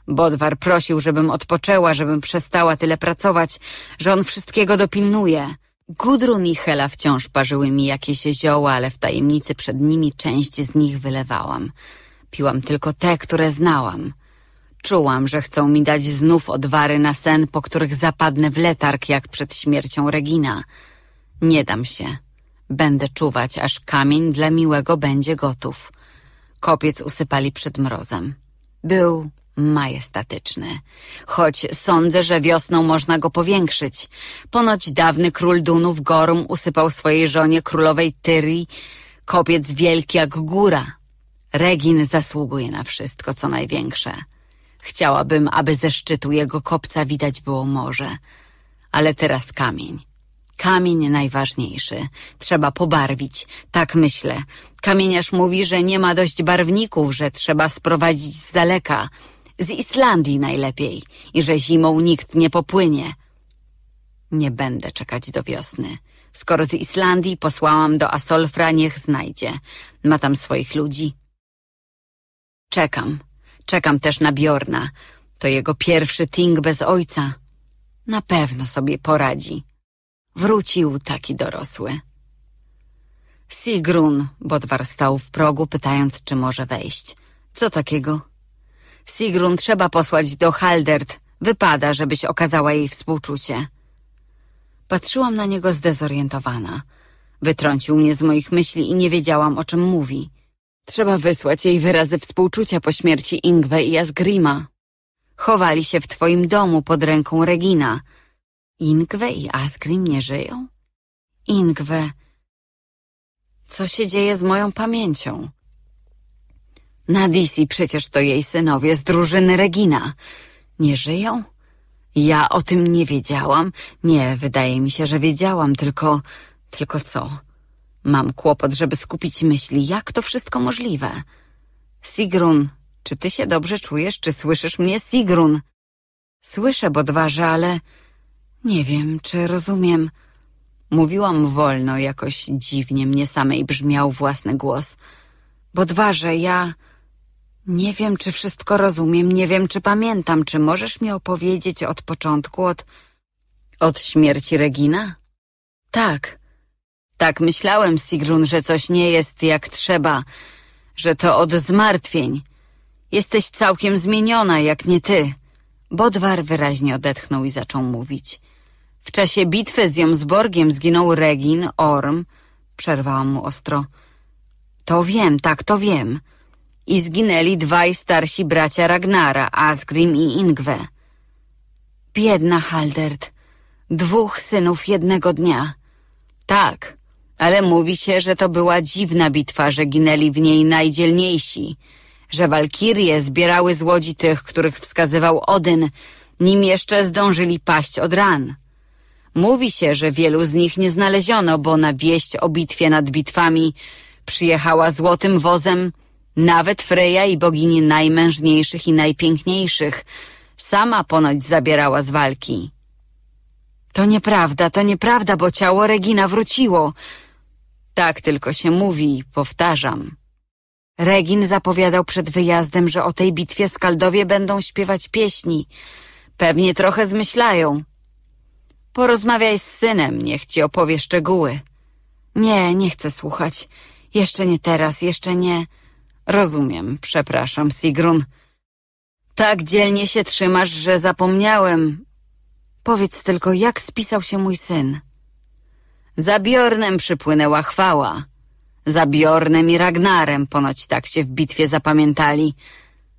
Bodwar prosił, żebym odpoczęła, żebym przestała tyle pracować, że on wszystkiego dopilnuje. Gudrun i Hela wciąż parzyły mi jakieś zioła, ale w tajemnicy przed nimi część z nich wylewałam. Piłam tylko te, które znałam. Czułam, że chcą mi dać znów odwary na sen, po których zapadnę w letarg jak przed śmiercią Regina. Nie dam się. Będę czuwać, aż kamień dla miłego będzie gotów. Kopiec usypali przed mrozem. Był majestatyczny. Choć sądzę, że wiosną można go powiększyć. Ponoć dawny król Dunów Gorum usypał swojej żonie królowej Tyrii kopiec wielki jak góra. Regin zasługuje na wszystko, co największe. Chciałabym, aby ze szczytu jego kopca widać było morze. Ale teraz kamień. Kamień najważniejszy. Trzeba pobarwić. Tak myślę. Kamieniarz mówi, że nie ma dość barwników, że trzeba sprowadzić z daleka. Z Islandii najlepiej. I że zimą nikt nie popłynie. Nie będę czekać do wiosny. Skoro z Islandii posłałam do Asolfra, niech znajdzie. Ma tam swoich ludzi. Czekam. Czekam też na Bjorna. To jego pierwszy ting bez ojca. Na pewno sobie poradzi. Wrócił taki dorosły. Sigrun, Bodwar stał w progu, pytając, czy może wejść. Co takiego? Sigrun trzeba posłać do Haldert. Wypada, żebyś okazała jej współczucie. Patrzyłam na niego zdezorientowana. Wytrącił mnie z moich myśli i nie wiedziałam, o czym mówi. Trzeba wysłać jej wyrazy współczucia po śmierci Ingwe i Asgrima. Chowali się w twoim domu pod ręką Regina. Ingwe i Asgrim nie żyją? Ingwe... Co się dzieje z moją pamięcią? Nadisi przecież to jej synowie z drużyny Regina. Nie żyją? Ja o tym nie wiedziałam. Nie, wydaje mi się, że wiedziałam, tylko... Tylko co? Mam kłopot, żeby skupić myśli. Jak to wszystko możliwe? Sigrun, czy ty się dobrze czujesz? Czy słyszysz mnie, Sigrun? Słyszę, bodwarze, ale nie wiem, czy rozumiem. Mówiłam wolno, jakoś dziwnie mnie samej brzmiał własny głos. Bodwarze, ja... Nie wiem, czy wszystko rozumiem, nie wiem, czy pamiętam, czy możesz mi opowiedzieć od początku, od... Od śmierci Regina? Tak. Tak myślałem, Sigrun, że coś nie jest jak trzeba, że to od zmartwień. Jesteś całkiem zmieniona, jak nie ty. Bodwar wyraźnie odetchnął i zaczął mówić. W czasie bitwy z Jomsborgiem zginął Regin, Orm, przerwałam mu ostro. To wiem, tak, to wiem. I zginęli dwaj starsi bracia Ragnara, Asgrim i Ingwe. Biedna Haldert, dwóch synów jednego dnia. Tak, ale mówi się, że to była dziwna bitwa, że ginęli w niej najdzielniejsi, że walkirie zbierały z łodzi tych, których wskazywał Odyn, nim jeszcze zdążyli paść od ran. Mówi się, że wielu z nich nie znaleziono, bo na wieść o bitwie nad bitwami przyjechała złotym wozem nawet Freja i bogini najmężniejszych i najpiękniejszych. Sama ponoć zabierała z walki. To nieprawda, to nieprawda, bo ciało Regina wróciło. Tak tylko się mówi, powtarzam. Regin zapowiadał przed wyjazdem, że o tej bitwie skaldowie będą śpiewać pieśni. Pewnie trochę zmyślają. Porozmawiaj z synem, niech ci opowie szczegóły. Nie, nie chcę słuchać. Jeszcze nie teraz, jeszcze nie. Rozumiem, przepraszam, Sigrun. Tak dzielnie się trzymasz, że zapomniałem. Powiedz tylko, jak spisał się mój syn? Za Bjornem przypłynęła chwała. Za Bjornem i Ragnarem ponoć tak się w bitwie zapamiętali.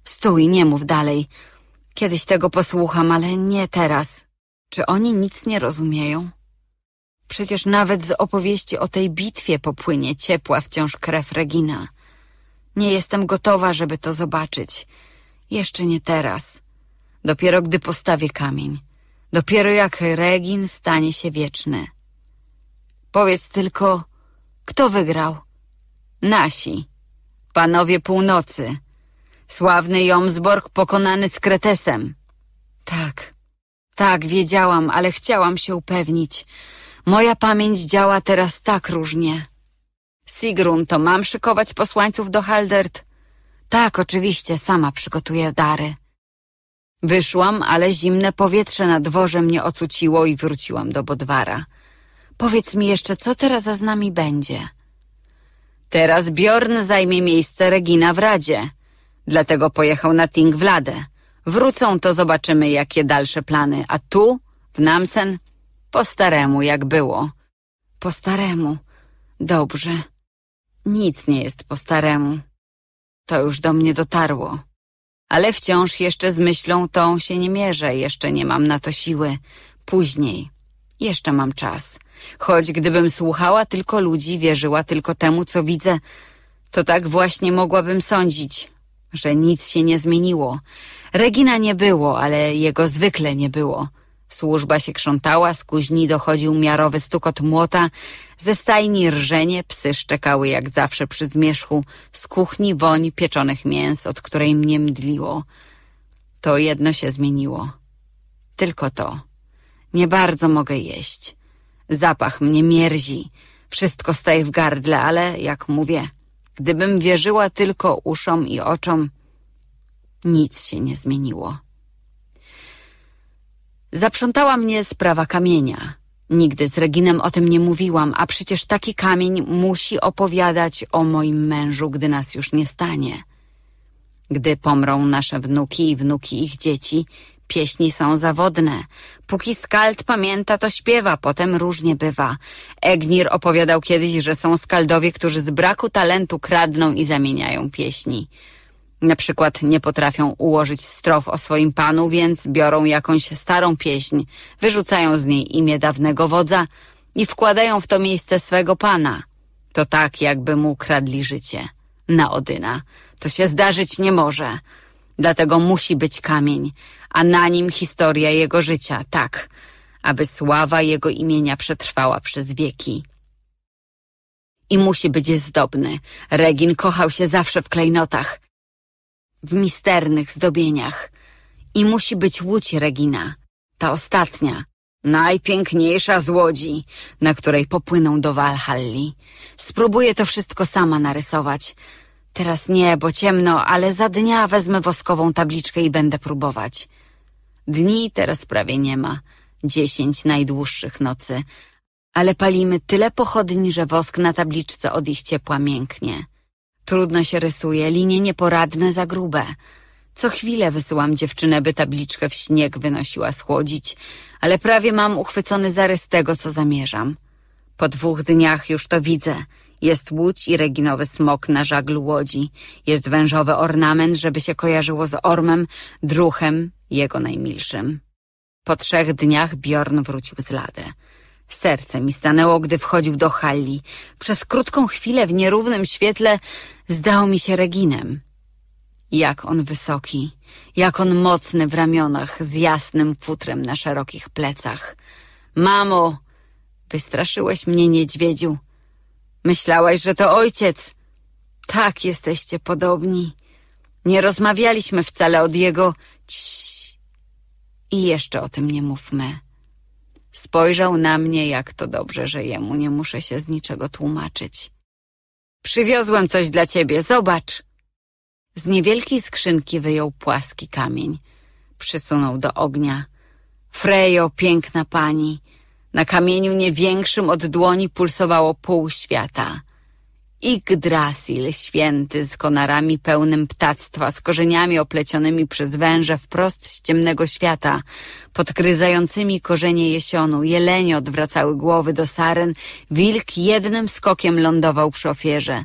Stój, nie mów dalej. Kiedyś tego posłucham, ale nie teraz. Czy oni nic nie rozumieją? Przecież nawet z opowieści o tej bitwie popłynie ciepła wciąż krew Regina. Nie jestem gotowa, żeby to zobaczyć. Jeszcze nie teraz. Dopiero gdy postawię kamień. Dopiero jak Regin stanie się wieczny. Powiedz tylko, kto wygrał? Nasi, panowie północy. Sławny Jomsborg pokonany z Kretesem. Tak, tak, wiedziałam, ale chciałam się upewnić. Moja pamięć działa teraz tak różnie. Sigrun, to mam szykować posłańców do Haldert? Tak, oczywiście, sama przygotuję dary. Wyszłam, ale zimne powietrze na dworze mnie ocuciło i wróciłam do Bodwara. Powiedz mi jeszcze, co teraz z nami będzie? Teraz Bjorn zajmie miejsce Regina w Radzie. Dlatego pojechał na Ting Vlade. Wrócą, to zobaczymy, jakie dalsze plany. A tu, w Namsen, po staremu, jak było. Po staremu. Dobrze. Nic nie jest po staremu. To już do mnie dotarło. Ale wciąż jeszcze z myślą tą się nie mierzę, jeszcze nie mam na to siły. Później. Jeszcze mam czas. Choć gdybym słuchała tylko ludzi, wierzyła tylko temu, co widzę, to tak właśnie mogłabym sądzić, że nic się nie zmieniło. Regina nie było, ale jego zwykle nie było. Służba się krzątała, z kuźni dochodził miarowy stukot młota, ze stajni rżenie, psy szczekały jak zawsze przy zmierzchu, z kuchni woń pieczonych mięs, od której mnie mdliło. To jedno się zmieniło. Tylko to. Nie bardzo mogę jeść. Zapach mnie mierzi, wszystko staje w gardle, ale, jak mówię, gdybym wierzyła tylko uszom i oczom, nic się nie zmieniło. Zaprzątała mnie sprawa kamienia. Nigdy z Reginem o tym nie mówiłam, a przecież taki kamień musi opowiadać o moim mężu, gdy nas już nie stanie. Gdy pomrą nasze wnuki i wnuki ich dzieci, Pieśni są zawodne. Póki skald pamięta, to śpiewa, potem różnie bywa. Egnir opowiadał kiedyś, że są skaldowie, którzy z braku talentu kradną i zamieniają pieśni. Na przykład nie potrafią ułożyć strof o swoim panu, więc biorą jakąś starą pieśń, wyrzucają z niej imię dawnego wodza i wkładają w to miejsce swego pana. To tak, jakby mu kradli życie. Na Odyna. To się zdarzyć nie może. Dlatego musi być kamień, a na nim historia jego życia, tak, aby sława jego imienia przetrwała przez wieki. I musi być zdobny. Regin kochał się zawsze w klejnotach, w misternych zdobieniach. I musi być łódź Regina, ta ostatnia, najpiękniejsza z łodzi, na której popłyną do Walhalli. Spróbuję to wszystko sama narysować. Teraz nie, bo ciemno, ale za dnia wezmę woskową tabliczkę i będę próbować. Dni teraz prawie nie ma, dziesięć najdłuższych nocy, ale palimy tyle pochodni, że wosk na tabliczce od ich ciepła mięknie. Trudno się rysuje, linie nieporadne za grube. Co chwilę wysyłam dziewczynę, by tabliczkę w śnieg wynosiła schłodzić, ale prawie mam uchwycony zarys tego, co zamierzam. Po dwóch dniach już to widzę. Jest łódź i reginowy smok na żaglu łodzi. Jest wężowy ornament, żeby się kojarzyło z ormem, druchem jego najmilszym. Po trzech dniach Bjorn wrócił z Lade. Serce mi stanęło, gdy wchodził do halli. Przez krótką chwilę w nierównym świetle zdał mi się Reginem. Jak on wysoki, jak on mocny w ramionach, z jasnym futrem na szerokich plecach. Mamo, wystraszyłeś mnie, niedźwiedziu. Myślałaś, że to ojciec. Tak jesteście podobni. Nie rozmawialiśmy wcale od jego... Ciii. I jeszcze o tym nie mówmy. Spojrzał na mnie, jak to dobrze, że jemu nie muszę się z niczego tłumaczyć. Przywiozłem coś dla ciebie, zobacz. Z niewielkiej skrzynki wyjął płaski kamień. Przysunął do ognia. Frejo, piękna pani. Na kamieniu nie większym od dłoni pulsowało pół świata. Yggdrasil, święty z konarami pełnym ptactwa, z korzeniami oplecionymi przez węże wprost z ciemnego świata, podgryzającymi korzenie jesionu, jelenie odwracały głowy do saren, wilk jednym skokiem lądował przy ofierze.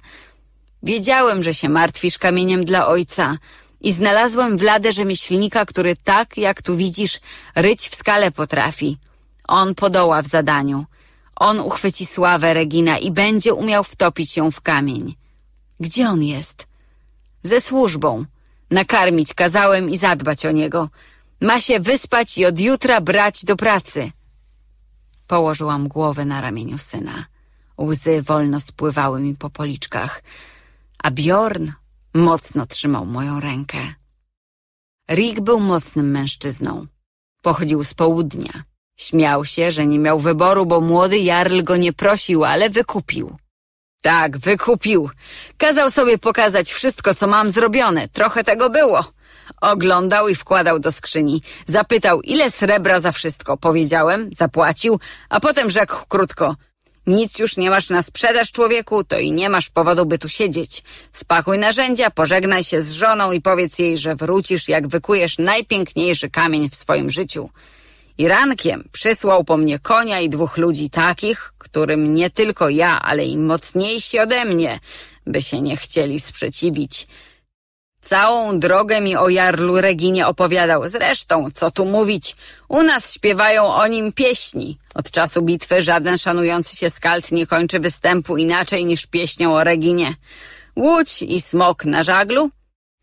Wiedziałem, że się martwisz kamieniem dla ojca i znalazłem Wladę rzemieślnika, który tak, jak tu widzisz, ryć w skale potrafi. On podoła w zadaniu – on uchwyci sławę Regina i będzie umiał wtopić ją w kamień. Gdzie on jest? Ze służbą. Nakarmić kazałem i zadbać o niego. Ma się wyspać i od jutra brać do pracy. Położyłam głowę na ramieniu syna. Łzy wolno spływały mi po policzkach, a Bjorn mocno trzymał moją rękę. Rick był mocnym mężczyzną. Pochodził z południa. Śmiał się, że nie miał wyboru, bo młody Jarl go nie prosił, ale wykupił. Tak, wykupił. Kazał sobie pokazać wszystko, co mam zrobione. Trochę tego było. Oglądał i wkładał do skrzyni. Zapytał, ile srebra za wszystko. Powiedziałem, zapłacił, a potem rzekł krótko. Nic już nie masz na sprzedaż, człowieku, to i nie masz powodu, by tu siedzieć. Spakuj narzędzia, pożegnaj się z żoną i powiedz jej, że wrócisz, jak wykujesz najpiękniejszy kamień w swoim życiu i rankiem przysłał po mnie konia i dwóch ludzi takich, którym nie tylko ja, ale i mocniejsi ode mnie, by się nie chcieli sprzeciwić. Całą drogę mi o Jarlu Reginie opowiadał. Zresztą, co tu mówić, u nas śpiewają o nim pieśni. Od czasu bitwy żaden szanujący się skalt nie kończy występu inaczej niż pieśnią o Reginie. Łódź i smok na żaglu?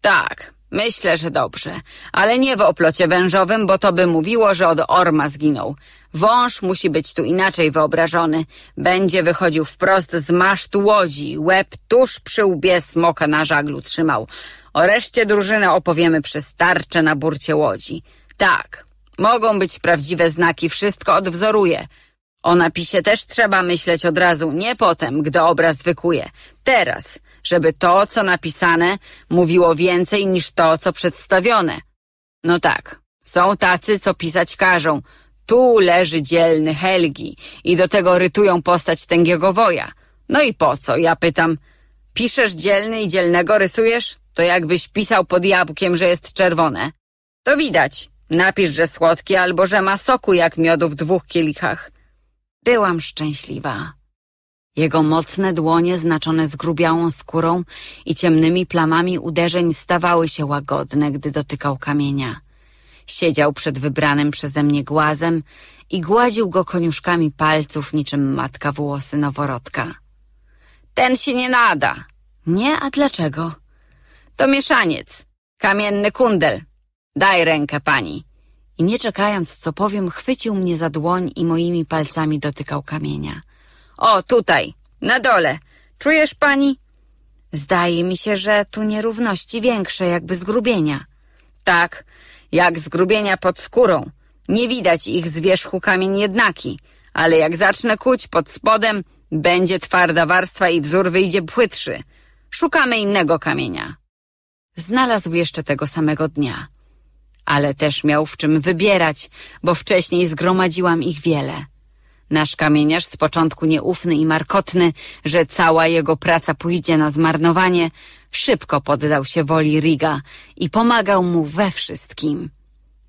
Tak, Myślę, że dobrze, ale nie w oplocie wężowym, bo to by mówiło, że od orma zginął. Wąż musi być tu inaczej wyobrażony. Będzie wychodził wprost z masztu łodzi, łeb tuż przy łbie smoka na żaglu trzymał. O reszcie drużyny opowiemy przez tarczę na burcie łodzi. Tak, mogą być prawdziwe znaki, wszystko odwzoruje. O napisie też trzeba myśleć od razu, nie potem, gdy obraz wykuje. Teraz, żeby to, co napisane, mówiło więcej niż to, co przedstawione. No tak, są tacy, co pisać każą. Tu leży dzielny Helgi i do tego rytują postać tęgiego woja. No i po co? Ja pytam. Piszesz dzielny i dzielnego rysujesz? To jakbyś pisał pod jabłkiem, że jest czerwone. To widać. Napisz, że słodkie albo że ma soku jak miodu w dwóch kielichach. Byłam szczęśliwa. Jego mocne dłonie, znaczone zgrubiałą skórą i ciemnymi plamami uderzeń, stawały się łagodne, gdy dotykał kamienia. Siedział przed wybranym przeze mnie głazem i gładził go koniuszkami palców, niczym matka włosy noworodka. Ten się nie nada. Nie, a dlaczego? To mieszaniec, kamienny kundel. Daj rękę pani. I nie czekając, co powiem, chwycił mnie za dłoń i moimi palcami dotykał kamienia. O, tutaj, na dole. Czujesz pani? Zdaje mi się, że tu nierówności większe, jakby zgrubienia. Tak, jak zgrubienia pod skórą. Nie widać ich z wierzchu kamień jednaki, ale jak zacznę kuć pod spodem, będzie twarda warstwa i wzór wyjdzie płytszy. Szukamy innego kamienia. Znalazł jeszcze tego samego dnia. Ale też miał w czym wybierać, bo wcześniej zgromadziłam ich wiele. Nasz kamieniarz z początku nieufny i markotny, że cała jego praca pójdzie na zmarnowanie, szybko poddał się woli Riga i pomagał mu we wszystkim.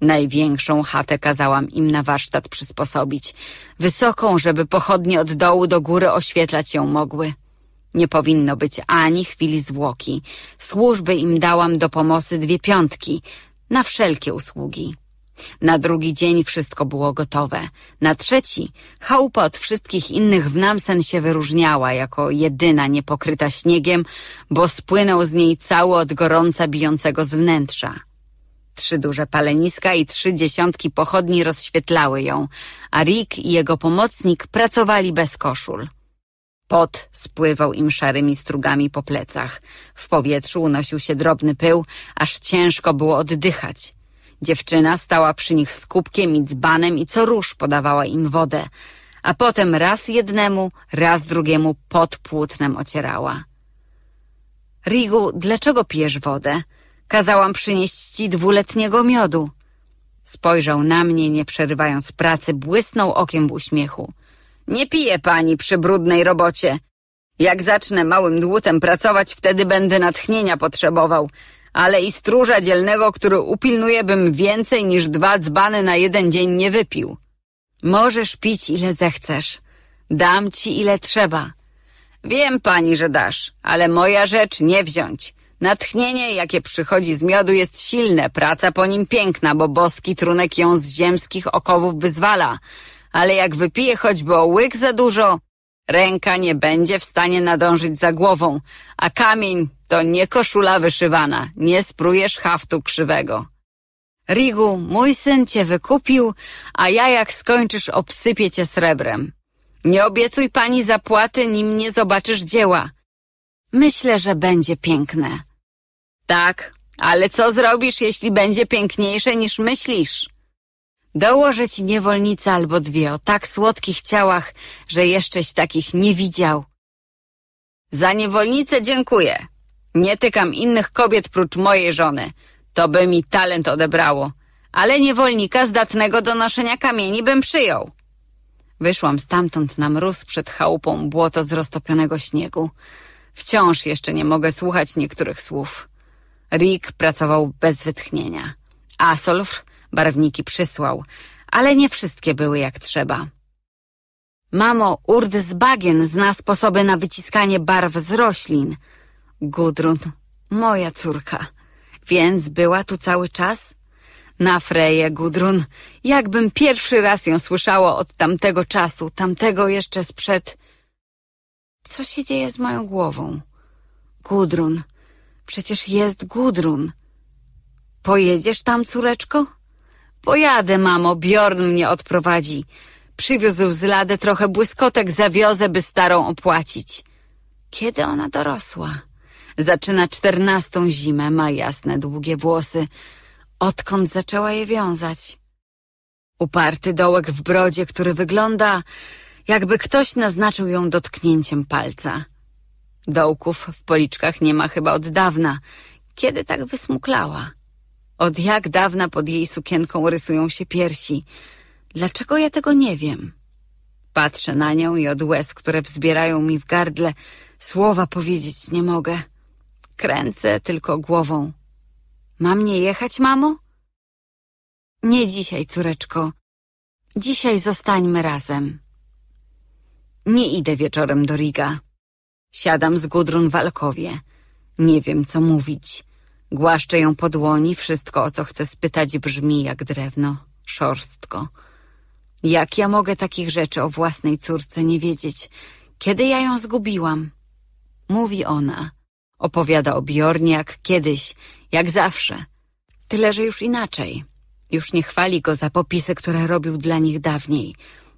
Największą chatę kazałam im na warsztat przysposobić, wysoką, żeby pochodnie od dołu do góry oświetlać ją mogły. Nie powinno być ani chwili zwłoki. Służby im dałam do pomocy dwie piątki, na wszelkie usługi. Na drugi dzień wszystko było gotowe. Na trzeci chałupa od wszystkich innych w Namsen się wyróżniała jako jedyna niepokryta śniegiem, bo spłynął z niej cały od gorąca bijącego z wnętrza. Trzy duże paleniska i trzy dziesiątki pochodni rozświetlały ją, a Rick i jego pomocnik pracowali bez koszul. Pot spływał im szarymi strugami po plecach. W powietrzu unosił się drobny pył, aż ciężko było oddychać. Dziewczyna stała przy nich z kubkiem i dzbanem i co róż podawała im wodę, a potem raz jednemu, raz drugiemu pod płótnem ocierała. Rigu, dlaczego pijesz wodę? Kazałam przynieść ci dwuletniego miodu. Spojrzał na mnie, nie przerywając pracy, błysnął okiem w uśmiechu. Nie piję pani przy brudnej robocie. Jak zacznę małym dłutem pracować, wtedy będę natchnienia potrzebował ale i stróża dzielnego, który upilnuje, bym więcej niż dwa dzbany na jeden dzień nie wypił. Możesz pić ile zechcesz. Dam ci ile trzeba. Wiem pani, że dasz, ale moja rzecz nie wziąć. Natchnienie, jakie przychodzi z miodu, jest silne, praca po nim piękna, bo boski trunek ją z ziemskich okowów wyzwala. Ale jak wypije choćby o łyk za dużo, ręka nie będzie w stanie nadążyć za głową, a kamień to nie koszula wyszywana, nie sprujesz haftu krzywego. Rigu, mój syn cię wykupił, a ja jak skończysz obsypię cię srebrem. Nie obiecuj pani zapłaty, nim nie zobaczysz dzieła. Myślę, że będzie piękne. Tak, ale co zrobisz, jeśli będzie piękniejsze niż myślisz? Dołożę ci niewolnicę albo dwie o tak słodkich ciałach, że jeszcześ takich nie widział. Za niewolnicę dziękuję. Nie tykam innych kobiet prócz mojej żony. To by mi talent odebrało. Ale niewolnika zdatnego do noszenia kamieni bym przyjął. Wyszłam stamtąd na mróz przed chałupą błoto z roztopionego śniegu. Wciąż jeszcze nie mogę słuchać niektórych słów. Rick pracował bez wytchnienia. Asolf barwniki przysłał, ale nie wszystkie były jak trzeba. Mamo, urd z bagien zna sposoby na wyciskanie barw z roślin – Gudrun, moja córka. Więc była tu cały czas? Na Freję, Gudrun, jakbym pierwszy raz ją słyszała od tamtego czasu, tamtego jeszcze sprzed... Co się dzieje z moją głową? Gudrun, przecież jest Gudrun. Pojedziesz tam, córeczko? Pojadę, mamo, Bjorn mnie odprowadzi. Przywiózł z trochę błyskotek, zawiozę, by starą opłacić. Kiedy ona dorosła? Zaczyna czternastą zimę, ma jasne, długie włosy. Odkąd zaczęła je wiązać? Uparty dołek w brodzie, który wygląda, jakby ktoś naznaczył ją dotknięciem palca. Dołków w policzkach nie ma chyba od dawna. Kiedy tak wysmuklała? Od jak dawna pod jej sukienką rysują się piersi? Dlaczego ja tego nie wiem? Patrzę na nią i od łez, które wzbierają mi w gardle, słowa powiedzieć nie mogę. Kręcę tylko głową. Mam nie jechać, mamo? Nie dzisiaj, córeczko. Dzisiaj zostańmy razem. Nie idę wieczorem do Riga. Siadam z Gudrun w Alkowie. Nie wiem, co mówić. Głaszczę ją po dłoni, wszystko, o co chcę spytać, brzmi jak drewno, szorstko. Jak ja mogę takich rzeczy o własnej córce nie wiedzieć? Kiedy ja ją zgubiłam? Mówi ona. Opowiada o Bjornie jak kiedyś, jak zawsze. Tyle, że już inaczej. Już nie chwali go za popisy, które robił dla nich dawniej.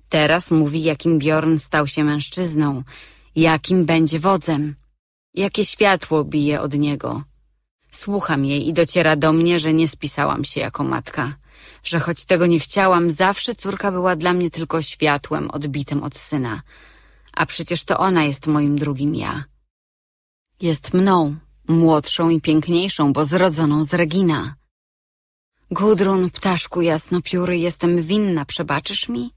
Teraz mówi, jakim Bjorn stał się mężczyzną, jakim będzie wodzem. Jakie światło bije od niego. Słucham jej i dociera do mnie, że nie spisałam się jako matka. Że choć tego nie chciałam, zawsze córka była dla mnie tylko światłem odbitym od syna. A przecież to ona jest moim drugim ja. Jest mną, młodszą i piękniejszą, bo zrodzoną z Regina. Gudrun, ptaszku jasnopióry, jestem winna, przebaczysz mi?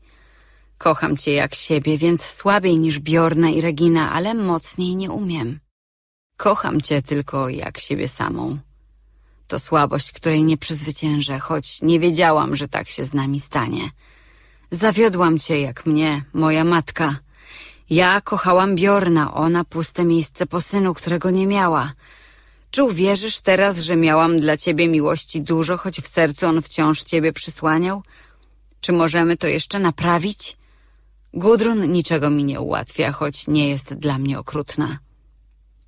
Kocham cię jak siebie, więc słabiej niż Bjorna i Regina, ale mocniej nie umiem. Kocham cię tylko jak siebie samą. To słabość, której nie przezwyciężę, choć nie wiedziałam, że tak się z nami stanie. Zawiodłam cię jak mnie, moja matka – ja kochałam Bjorna, ona puste miejsce po synu, którego nie miała. Czy uwierzysz teraz, że miałam dla ciebie miłości dużo, choć w sercu on wciąż ciebie przysłaniał? Czy możemy to jeszcze naprawić? Gudrun niczego mi nie ułatwia, choć nie jest dla mnie okrutna.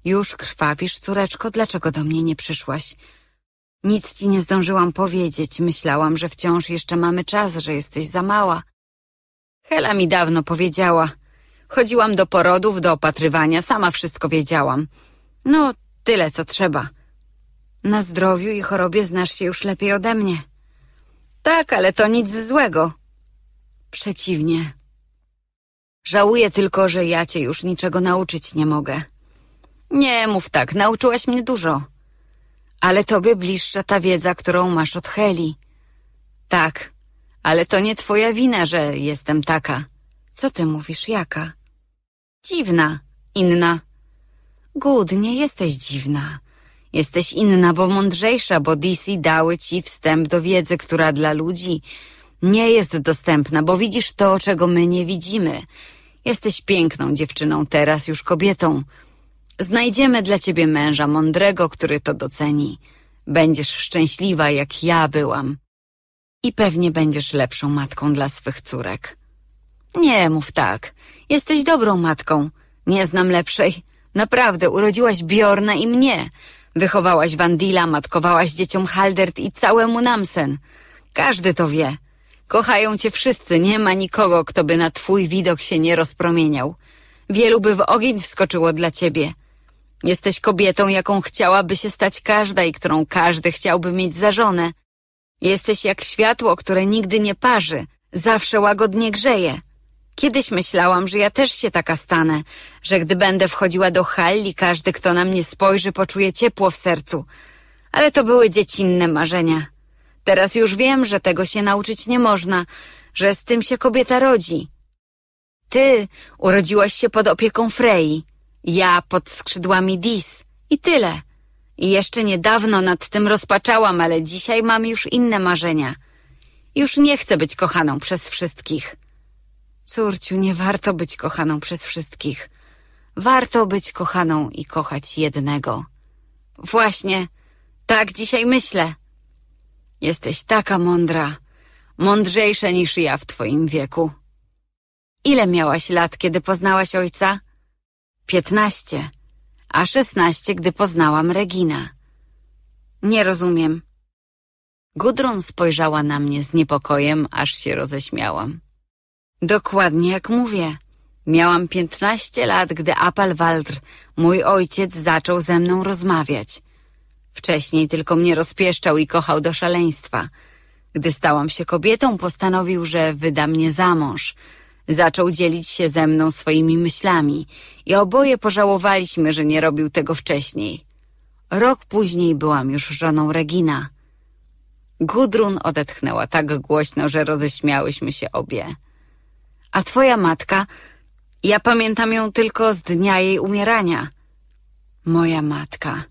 Już krwawisz, córeczko, dlaczego do mnie nie przyszłaś? Nic ci nie zdążyłam powiedzieć, myślałam, że wciąż jeszcze mamy czas, że jesteś za mała. Hela mi dawno powiedziała – Chodziłam do porodów, do opatrywania, sama wszystko wiedziałam. No, tyle co trzeba. Na zdrowiu i chorobie znasz się już lepiej ode mnie. Tak, ale to nic złego. Przeciwnie. Żałuję tylko, że ja cię już niczego nauczyć nie mogę. Nie mów tak, nauczyłaś mnie dużo. Ale tobie bliższa ta wiedza, którą masz od Heli. Tak, ale to nie twoja wina, że jestem taka. Co ty mówisz, jaka? Dziwna, inna. Good, nie jesteś dziwna. Jesteś inna, bo mądrzejsza, bo DC dały ci wstęp do wiedzy, która dla ludzi nie jest dostępna, bo widzisz to, czego my nie widzimy. Jesteś piękną dziewczyną, teraz już kobietą. Znajdziemy dla ciebie męża mądrego, który to doceni. Będziesz szczęśliwa, jak ja byłam. I pewnie będziesz lepszą matką dla swych córek. Nie mów tak. Jesteś dobrą matką. Nie znam lepszej. Naprawdę, urodziłaś Bjorna i mnie. Wychowałaś Wandila, matkowałaś dzieciom Haldert i całemu Namsen. Każdy to wie. Kochają cię wszyscy, nie ma nikogo, kto by na twój widok się nie rozpromieniał. Wielu by w ogień wskoczyło dla ciebie. Jesteś kobietą, jaką chciałaby się stać każda i którą każdy chciałby mieć za żonę. Jesteś jak światło, które nigdy nie parzy, zawsze łagodnie grzeje. Kiedyś myślałam, że ja też się taka stanę, że gdy będę wchodziła do halli, każdy, kto na mnie spojrzy, poczuje ciepło w sercu. Ale to były dziecinne marzenia. Teraz już wiem, że tego się nauczyć nie można, że z tym się kobieta rodzi. Ty urodziłaś się pod opieką Frei, ja pod skrzydłami Dis i tyle. I jeszcze niedawno nad tym rozpaczałam, ale dzisiaj mam już inne marzenia. Już nie chcę być kochaną przez wszystkich. Córciu, nie warto być kochaną przez wszystkich. Warto być kochaną i kochać jednego. Właśnie, tak dzisiaj myślę. Jesteś taka mądra, mądrzejsza niż ja w twoim wieku. Ile miałaś lat, kiedy poznałaś ojca? Piętnaście, a szesnaście, gdy poznałam Regina. Nie rozumiem. Gudrun spojrzała na mnie z niepokojem, aż się roześmiałam. Dokładnie jak mówię. Miałam piętnaście lat, gdy Apalwaldr, mój ojciec, zaczął ze mną rozmawiać. Wcześniej tylko mnie rozpieszczał i kochał do szaleństwa. Gdy stałam się kobietą, postanowił, że wyda mnie za mąż. Zaczął dzielić się ze mną swoimi myślami i oboje pożałowaliśmy, że nie robił tego wcześniej. Rok później byłam już żoną Regina. Gudrun odetchnęła tak głośno, że roześmiałyśmy się obie. A twoja matka, ja pamiętam ją tylko z dnia jej umierania. Moja matka.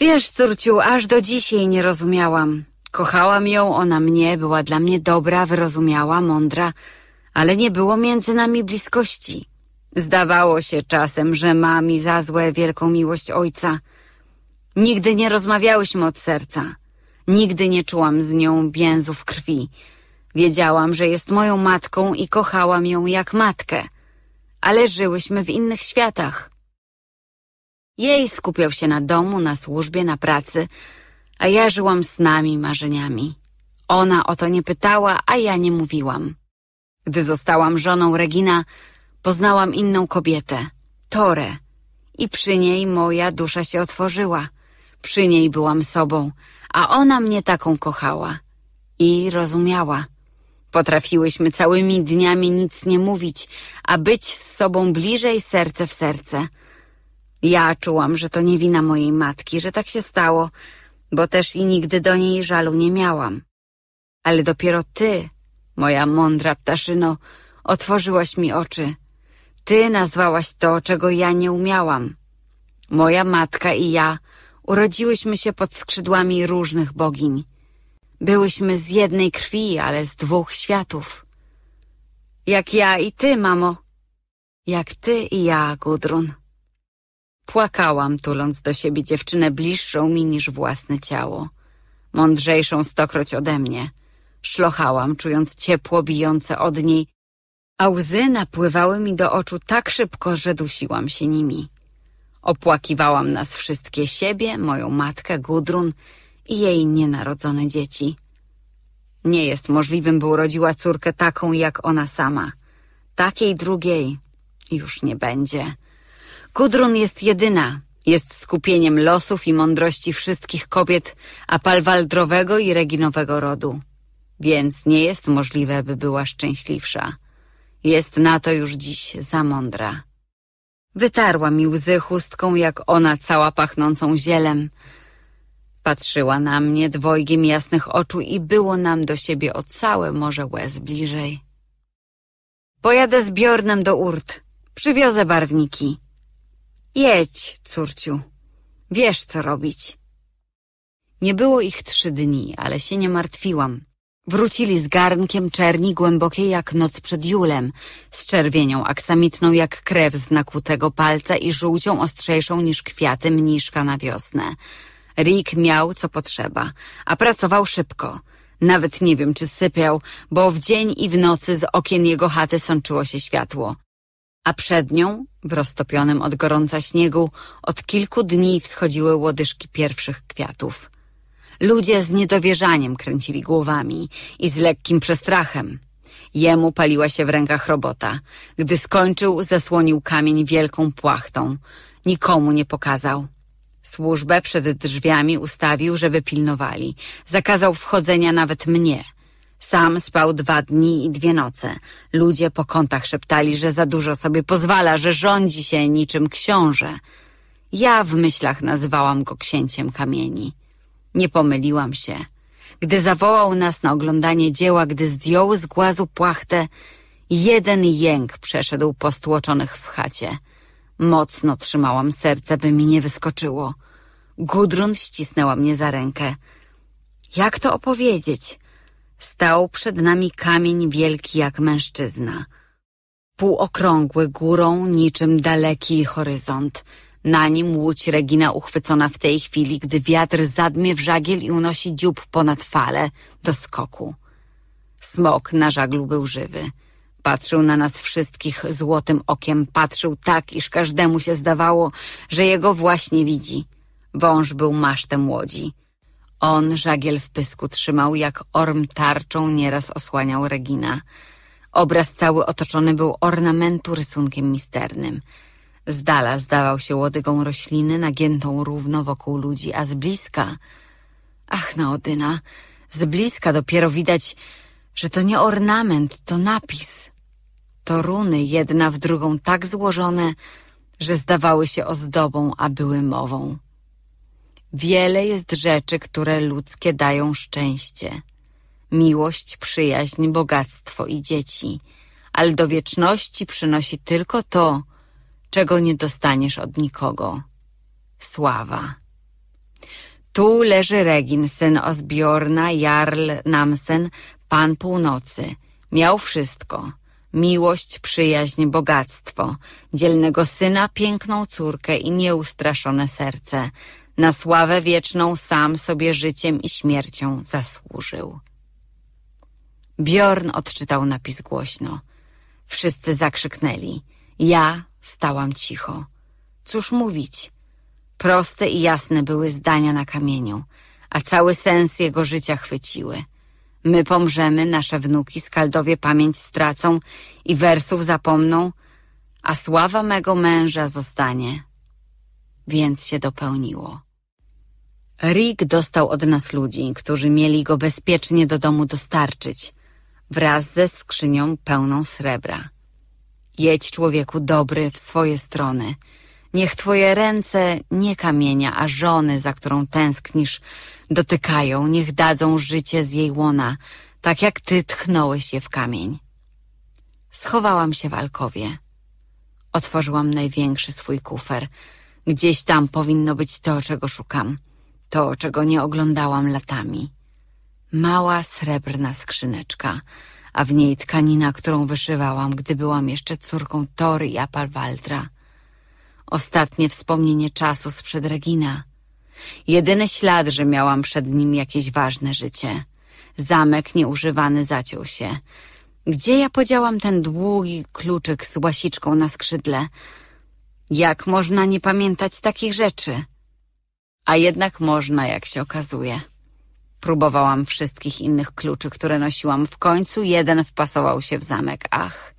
Wiesz, córciu, aż do dziś jej nie rozumiałam. Kochałam ją, ona mnie, była dla mnie dobra, wyrozumiała, mądra, ale nie było między nami bliskości. Zdawało się czasem, że ma mi za złe wielką miłość ojca. Nigdy nie rozmawiałyśmy od serca. Nigdy nie czułam z nią więzów krwi. Wiedziałam, że jest moją matką i kochałam ją jak matkę, ale żyłyśmy w innych światach. Jej skupiał się na domu, na służbie, na pracy, a ja żyłam snami, marzeniami. Ona o to nie pytała, a ja nie mówiłam. Gdy zostałam żoną Regina, poznałam inną kobietę, Torę, i przy niej moja dusza się otworzyła. Przy niej byłam sobą, a ona mnie taką kochała i rozumiała. Potrafiłyśmy całymi dniami nic nie mówić, a być z sobą bliżej serce w serce. Ja czułam, że to nie wina mojej matki, że tak się stało, bo też i nigdy do niej żalu nie miałam. Ale dopiero ty, moja mądra ptaszyno, otworzyłaś mi oczy. Ty nazwałaś to, czego ja nie umiałam. Moja matka i ja urodziłyśmy się pod skrzydłami różnych bogiń. Byłyśmy z jednej krwi, ale z dwóch światów. Jak ja i ty, mamo. Jak ty i ja, Gudrun. Płakałam, tuląc do siebie dziewczynę bliższą mi niż własne ciało. Mądrzejszą stokroć ode mnie. Szlochałam, czując ciepło bijące od niej, a łzy napływały mi do oczu tak szybko, że dusiłam się nimi. Opłakiwałam nas wszystkie, siebie, moją matkę, Gudrun, i jej nienarodzone dzieci. Nie jest możliwym, by urodziła córkę taką jak ona sama. Takiej drugiej już nie będzie. Kudrun jest jedyna, jest skupieniem losów i mądrości wszystkich kobiet apalwaldrowego i reginowego rodu. Więc nie jest możliwe, by była szczęśliwsza. Jest na to już dziś za mądra. Wytarła mi łzy chustką, jak ona cała pachnącą zielem, Patrzyła na mnie dwojgiem jasnych oczu i było nam do siebie o całe morze łez bliżej. Pojadę zbiornem do Urt. Przywiozę barwniki. Jedź, córciu. Wiesz, co robić. Nie było ich trzy dni, ale się nie martwiłam. Wrócili z garnkiem czerni głębokiej jak noc przed Julem, z czerwienią aksamitną jak krew z nakłutego palca i żółcią ostrzejszą niż kwiaty mniszka na wiosnę. Rick miał, co potrzeba, a pracował szybko. Nawet nie wiem, czy sypiał, bo w dzień i w nocy z okien jego chaty sączyło się światło. A przed nią, w roztopionym od gorąca śniegu, od kilku dni wschodziły łodyżki pierwszych kwiatów. Ludzie z niedowierzaniem kręcili głowami i z lekkim przestrachem. Jemu paliła się w rękach robota. Gdy skończył, zasłonił kamień wielką płachtą. Nikomu nie pokazał służbę przed drzwiami ustawił, żeby pilnowali. Zakazał wchodzenia nawet mnie. Sam spał dwa dni i dwie noce. Ludzie po kątach szeptali, że za dużo sobie pozwala, że rządzi się niczym książę. Ja w myślach nazywałam go księciem kamieni. Nie pomyliłam się. Gdy zawołał nas na oglądanie dzieła, gdy zdjął z głazu płachtę, jeden jęk przeszedł po stłoczonych w chacie – Mocno trzymałam serce, by mi nie wyskoczyło. Gudrun ścisnęła mnie za rękę. Jak to opowiedzieć? Stał przed nami kamień wielki jak mężczyzna. Półokrągły górą, niczym daleki horyzont. Na nim łódź Regina uchwycona w tej chwili, gdy wiatr zadmie w żagiel i unosi dziób ponad fale do skoku. Smok na żaglu był żywy. Patrzył na nas wszystkich złotym okiem, patrzył tak, iż każdemu się zdawało, że jego właśnie widzi. Wąż był masztem łodzi. On żagiel w pysku trzymał, jak orm tarczą nieraz osłaniał Regina. Obraz cały otoczony był ornamentu rysunkiem misternym. Z dala zdawał się łodygą rośliny nagiętą równo wokół ludzi, a z bliska... Ach, naodyna, z bliska dopiero widać, że to nie ornament, to napis to runy jedna w drugą tak złożone, że zdawały się ozdobą, a były mową. Wiele jest rzeczy, które ludzkie dają szczęście. Miłość, przyjaźń, bogactwo i dzieci. Ale do wieczności przynosi tylko to, czego nie dostaniesz od nikogo. Sława. Tu leży Regin, syn ozbiorna, Jarl Namsen, pan północy. Miał wszystko. Miłość, przyjaźń, bogactwo, dzielnego syna, piękną córkę i nieustraszone serce. Na sławę wieczną sam sobie życiem i śmiercią zasłużył. Bjorn odczytał napis głośno. Wszyscy zakrzyknęli. Ja stałam cicho. Cóż mówić? Proste i jasne były zdania na kamieniu, a cały sens jego życia chwyciły. My pomrzemy, nasze wnuki, skaldowie pamięć stracą i wersów zapomną, a sława mego męża zostanie. Więc się dopełniło. Rick dostał od nas ludzi, którzy mieli go bezpiecznie do domu dostarczyć, wraz ze skrzynią pełną srebra. Jedź, człowieku dobry, w swoje strony. Niech twoje ręce nie kamienia, a żony, za którą tęsknisz, dotykają, niech dadzą życie z jej łona, tak jak ty tchnąłeś je w kamień. Schowałam się w alkowie. Otworzyłam największy swój kufer. Gdzieś tam powinno być to, czego szukam. To, czego nie oglądałam latami. Mała srebrna skrzyneczka, a w niej tkanina, którą wyszywałam, gdy byłam jeszcze córką Tory i Apalwaldra. Ostatnie wspomnienie czasu sprzed Regina. Jedyny ślad, że miałam przed nim jakieś ważne życie. Zamek nieużywany zaciął się. Gdzie ja podziałam ten długi kluczyk z łasiczką na skrzydle? Jak można nie pamiętać takich rzeczy? A jednak można, jak się okazuje. Próbowałam wszystkich innych kluczy, które nosiłam. W końcu jeden wpasował się w zamek. Ach,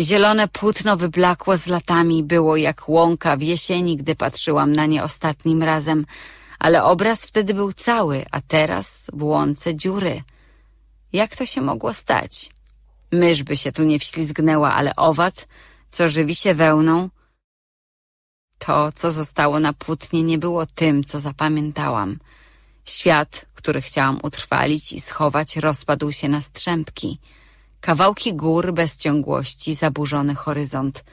Zielone płótno wyblakło z latami było jak łąka w jesieni, gdy patrzyłam na nie ostatnim razem, ale obraz wtedy był cały, a teraz w łące dziury. Jak to się mogło stać? Mysz by się tu nie wślizgnęła, ale owad, co żywi się wełną, to, co zostało na płótnie, nie było tym, co zapamiętałam. Świat, który chciałam utrwalić i schować, rozpadł się na strzępki – Kawałki gór bez ciągłości, zaburzony horyzont,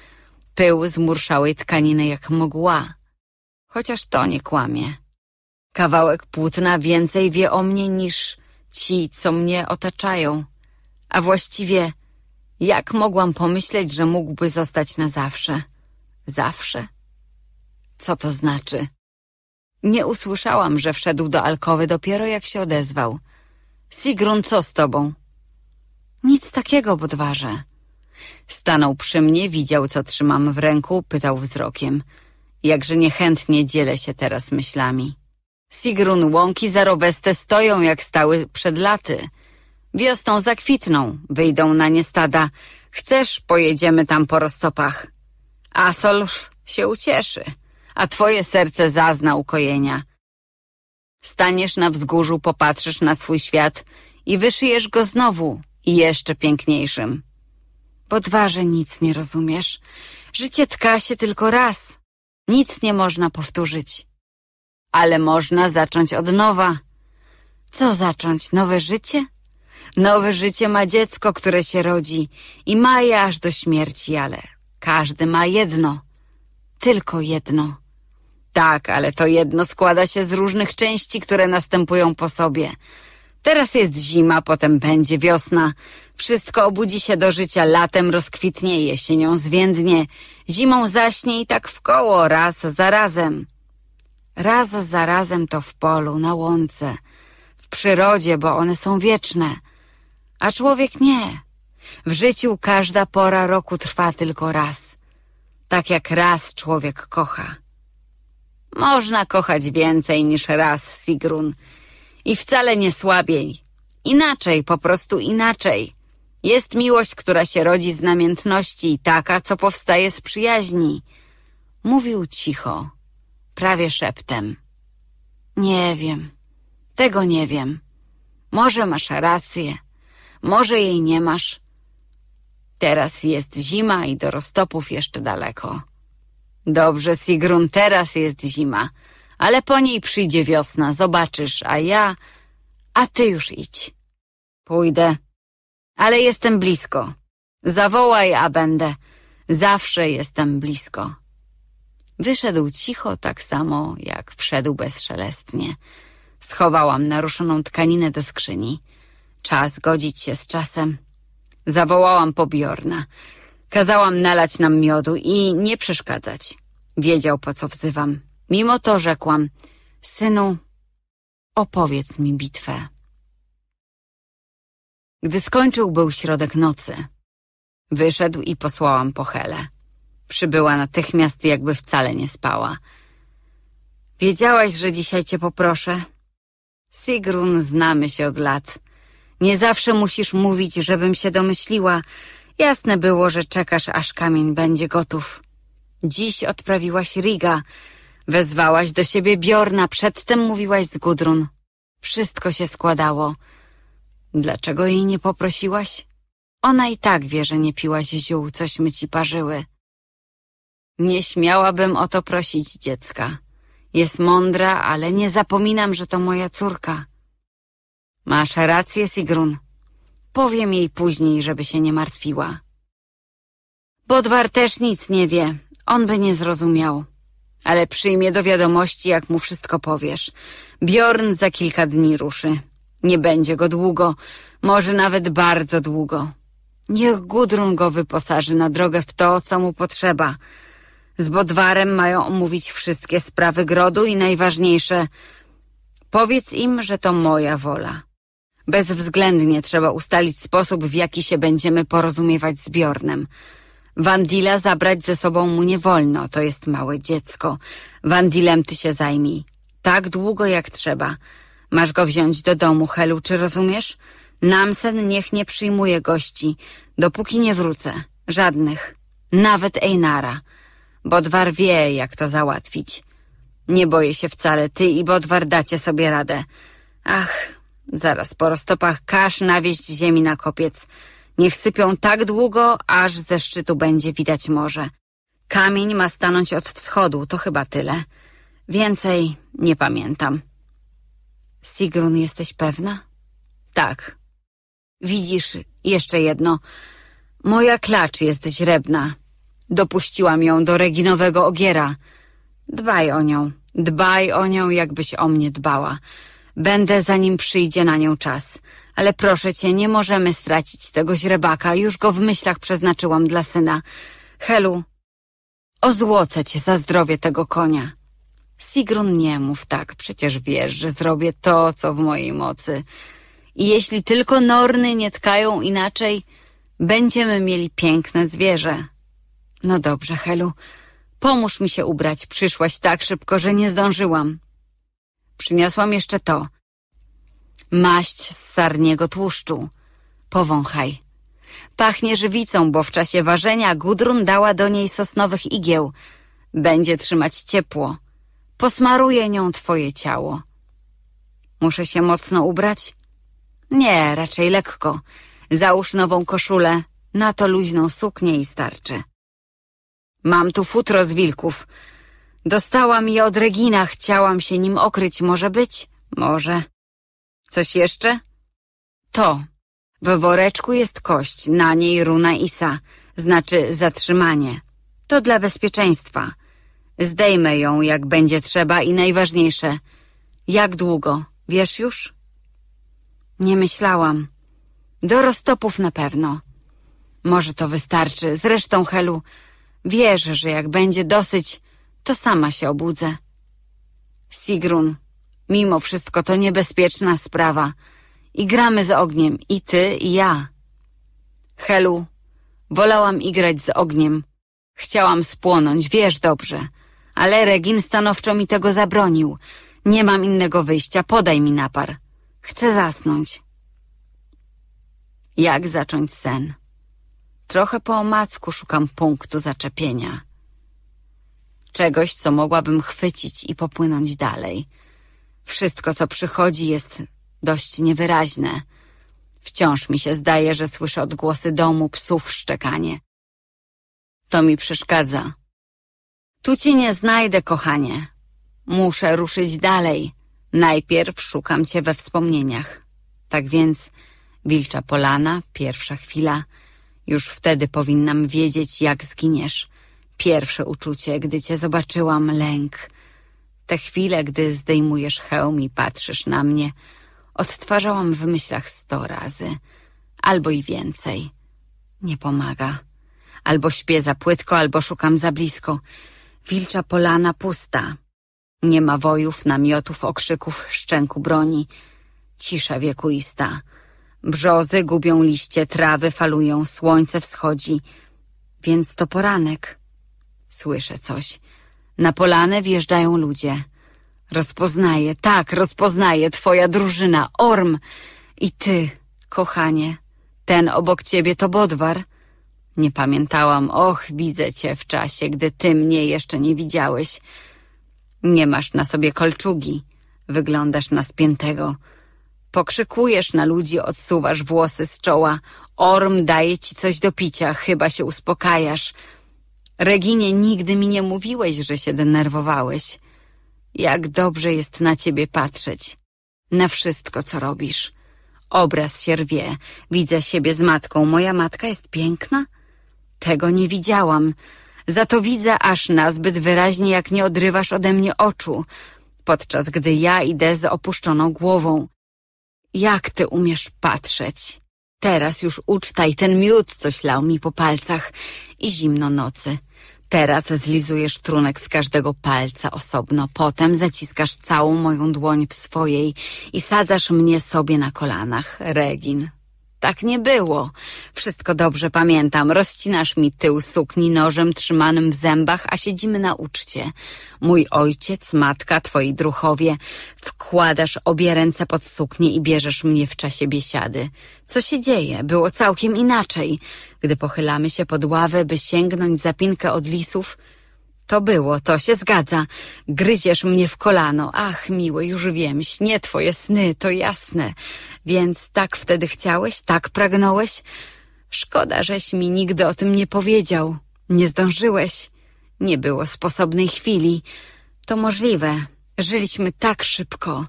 pył zmurszałej tkaniny jak mgła. Chociaż to nie kłamie. Kawałek płótna więcej wie o mnie niż ci, co mnie otaczają. A właściwie, jak mogłam pomyśleć, że mógłby zostać na zawsze? Zawsze? Co to znaczy? Nie usłyszałam, że wszedł do alkowy dopiero jak się odezwał. Sigrun, co z tobą? Nic takiego, Bodwarze. Stanął przy mnie, widział, co trzymam w ręku, pytał wzrokiem. Jakże niechętnie dzielę się teraz myślami. Sigrun łąki zaroweste stoją, jak stały przed laty. Wiosną zakwitną, wyjdą na nie stada. Chcesz, pojedziemy tam po roztopach. Asolf się ucieszy, a twoje serce zazna ukojenia. Staniesz na wzgórzu, popatrzysz na swój świat i wyszyjesz go znowu, i jeszcze piękniejszym. bo że nic nie rozumiesz. Życie tka się tylko raz. Nic nie można powtórzyć. Ale można zacząć od nowa. Co zacząć? Nowe życie? Nowe życie ma dziecko, które się rodzi i ma je aż do śmierci, ale każdy ma jedno. Tylko jedno. Tak, ale to jedno składa się z różnych części, które następują po sobie. Teraz jest zima, potem będzie wiosna. Wszystko obudzi się do życia, latem rozkwitnie, jesienią zwiędnie. Zimą zaśnie i tak w koło, raz za razem. Raz za razem to w polu, na łące, w przyrodzie, bo one są wieczne. A człowiek nie. W życiu każda pora roku trwa tylko raz. Tak jak raz człowiek kocha. Można kochać więcej niż raz, Sigrun. I wcale nie słabiej. Inaczej, po prostu inaczej. Jest miłość, która się rodzi z namiętności, taka, co powstaje z przyjaźni. Mówił cicho, prawie szeptem. Nie wiem, tego nie wiem. Może masz rację, może jej nie masz. Teraz jest zima i do roztopów jeszcze daleko. Dobrze, Sigrun, teraz jest zima ale po niej przyjdzie wiosna, zobaczysz, a ja... A ty już idź. Pójdę. Ale jestem blisko. Zawołaj, a będę. Zawsze jestem blisko. Wyszedł cicho, tak samo jak wszedł bezszelestnie. Schowałam naruszoną tkaninę do skrzyni. Czas godzić się z czasem. Zawołałam pobiorna. Kazałam nalać nam miodu i nie przeszkadzać. Wiedział, po co wzywam. Mimo to rzekłam, synu, opowiedz mi bitwę. Gdy skończył był środek nocy. Wyszedł i posłałam po Helę. Przybyła natychmiast, jakby wcale nie spała. Wiedziałaś, że dzisiaj cię poproszę? Sigrun, znamy się od lat. Nie zawsze musisz mówić, żebym się domyśliła. Jasne było, że czekasz, aż kamień będzie gotów. Dziś odprawiłaś Riga, Wezwałaś do siebie Biorna, przedtem mówiłaś z Gudrun. Wszystko się składało. Dlaczego jej nie poprosiłaś? Ona i tak wie, że nie piłaś ziół, cośmy ci parzyły. Nie śmiałabym o to prosić dziecka. Jest mądra, ale nie zapominam, że to moja córka. Masz rację, Sigrun. Powiem jej później, żeby się nie martwiła. Bodwar też nic nie wie. On by nie zrozumiał ale przyjmie do wiadomości, jak mu wszystko powiesz. Bjorn za kilka dni ruszy. Nie będzie go długo, może nawet bardzo długo. Niech Gudrun go wyposaży na drogę w to, co mu potrzeba. Z Bodwarem mają omówić wszystkie sprawy grodu i najważniejsze. Powiedz im, że to moja wola. Bezwzględnie trzeba ustalić sposób, w jaki się będziemy porozumiewać z Bjornem. Wandila zabrać ze sobą mu nie wolno, to jest małe dziecko. Wandilem ty się zajmij. Tak długo jak trzeba. Masz go wziąć do domu, Helu, czy rozumiesz? Namsen niech nie przyjmuje gości, dopóki nie wrócę. Żadnych. Nawet Einara. Bodwar wie, jak to załatwić. Nie boję się wcale, ty i Bodwar dacie sobie radę. Ach, zaraz po roztopach każ nawieźć ziemi na kopiec. Niech sypią tak długo, aż ze szczytu będzie widać morze. Kamień ma stanąć od wschodu, to chyba tyle. Więcej nie pamiętam. Sigrun, jesteś pewna? Tak. Widzisz, jeszcze jedno. Moja klacz jest źrebna. Dopuściłam ją do reginowego ogiera. Dbaj o nią. Dbaj o nią, jakbyś o mnie dbała. Będę, zanim przyjdzie na nią czas. Ale proszę cię, nie możemy stracić tego źrebaka. Już go w myślach przeznaczyłam dla syna. Helu, ozłocę cię za zdrowie tego konia. Sigrun, nie mów tak, przecież wiesz, że zrobię to, co w mojej mocy. I jeśli tylko norny nie tkają inaczej, będziemy mieli piękne zwierzę. No dobrze, Helu, pomóż mi się ubrać. Przyszłaś tak szybko, że nie zdążyłam. Przyniosłam jeszcze to. Maść z sarniego tłuszczu. Powąchaj. Pachnie żywicą, bo w czasie ważenia Gudrun dała do niej sosnowych igieł. Będzie trzymać ciepło. Posmaruje nią twoje ciało. Muszę się mocno ubrać? Nie, raczej lekko. Załóż nową koszulę, na to luźną suknię i starczy. Mam tu futro z wilków. Dostałam je od Regina, chciałam się nim okryć. Może być? Może. Coś jeszcze? To. W woreczku jest kość, na niej runa Isa, znaczy zatrzymanie. To dla bezpieczeństwa. Zdejmę ją, jak będzie trzeba i najważniejsze. Jak długo? Wiesz już? Nie myślałam. Do roztopów na pewno. Może to wystarczy. Zresztą, Helu, wierzę, że jak będzie dosyć, to sama się obudzę. Sigrun, Mimo wszystko to niebezpieczna sprawa. I gramy z ogniem, i ty, i ja. Helu, wolałam igrać z ogniem. Chciałam spłonąć, wiesz dobrze. Ale Regin stanowczo mi tego zabronił. Nie mam innego wyjścia, podaj mi napar. Chcę zasnąć. Jak zacząć sen? Trochę po omacku szukam punktu zaczepienia. Czegoś, co mogłabym chwycić i popłynąć dalej – wszystko, co przychodzi, jest dość niewyraźne. Wciąż mi się zdaje, że słyszę odgłosy domu, psów, szczekanie. To mi przeszkadza. Tu cię nie znajdę, kochanie. Muszę ruszyć dalej. Najpierw szukam cię we wspomnieniach. Tak więc wilcza polana, pierwsza chwila. Już wtedy powinnam wiedzieć, jak zginiesz. Pierwsze uczucie, gdy cię zobaczyłam, lęk. Te chwile, gdy zdejmujesz hełm i patrzysz na mnie, odtwarzałam w myślach sto razy, albo i więcej. Nie pomaga. Albo śpię za płytko, albo szukam za blisko. Wilcza polana pusta. Nie ma wojów, namiotów, okrzyków, szczęku broni. Cisza wiekuista. Brzozy gubią liście, trawy falują, słońce wschodzi. Więc to poranek. Słyszę coś. Na polane wjeżdżają ludzie. Rozpoznaję, tak, rozpoznaję, twoja drużyna, Orm i ty, kochanie. Ten obok ciebie to Bodwar. Nie pamiętałam, och, widzę cię w czasie, gdy ty mnie jeszcze nie widziałeś. Nie masz na sobie kolczugi, wyglądasz na spiętego. Pokrzykujesz na ludzi, odsuwasz włosy z czoła. Orm daje ci coś do picia, chyba się uspokajasz. Reginie, nigdy mi nie mówiłeś, że się denerwowałeś. Jak dobrze jest na ciebie patrzeć. Na wszystko, co robisz. Obraz się rwie. Widzę siebie z matką. Moja matka jest piękna? Tego nie widziałam. Za to widzę aż nazbyt wyraźnie, jak nie odrywasz ode mnie oczu, podczas gdy ja idę z opuszczoną głową. Jak ty umiesz patrzeć? Teraz już uczta i ten miód, coś lał mi po palcach i zimno nocy. Teraz zlizujesz trunek z każdego palca osobno, potem zaciskasz całą moją dłoń w swojej i sadzasz mnie sobie na kolanach, Regin tak nie było. Wszystko dobrze pamiętam. Rozcinasz mi tył sukni nożem trzymanym w zębach, a siedzimy na uczcie. Mój ojciec, matka, twoi druchowie. Wkładasz obie ręce pod suknię i bierzesz mnie w czasie biesiady. Co się dzieje? Było całkiem inaczej. Gdy pochylamy się pod ławę, by sięgnąć za pinkę od lisów, to było, to się zgadza. Gryziesz mnie w kolano. Ach, miły, już wiem, śnie twoje sny, to jasne. Więc tak wtedy chciałeś, tak pragnąłeś? Szkoda, żeś mi nigdy o tym nie powiedział. Nie zdążyłeś. Nie było sposobnej chwili. To możliwe. Żyliśmy tak szybko.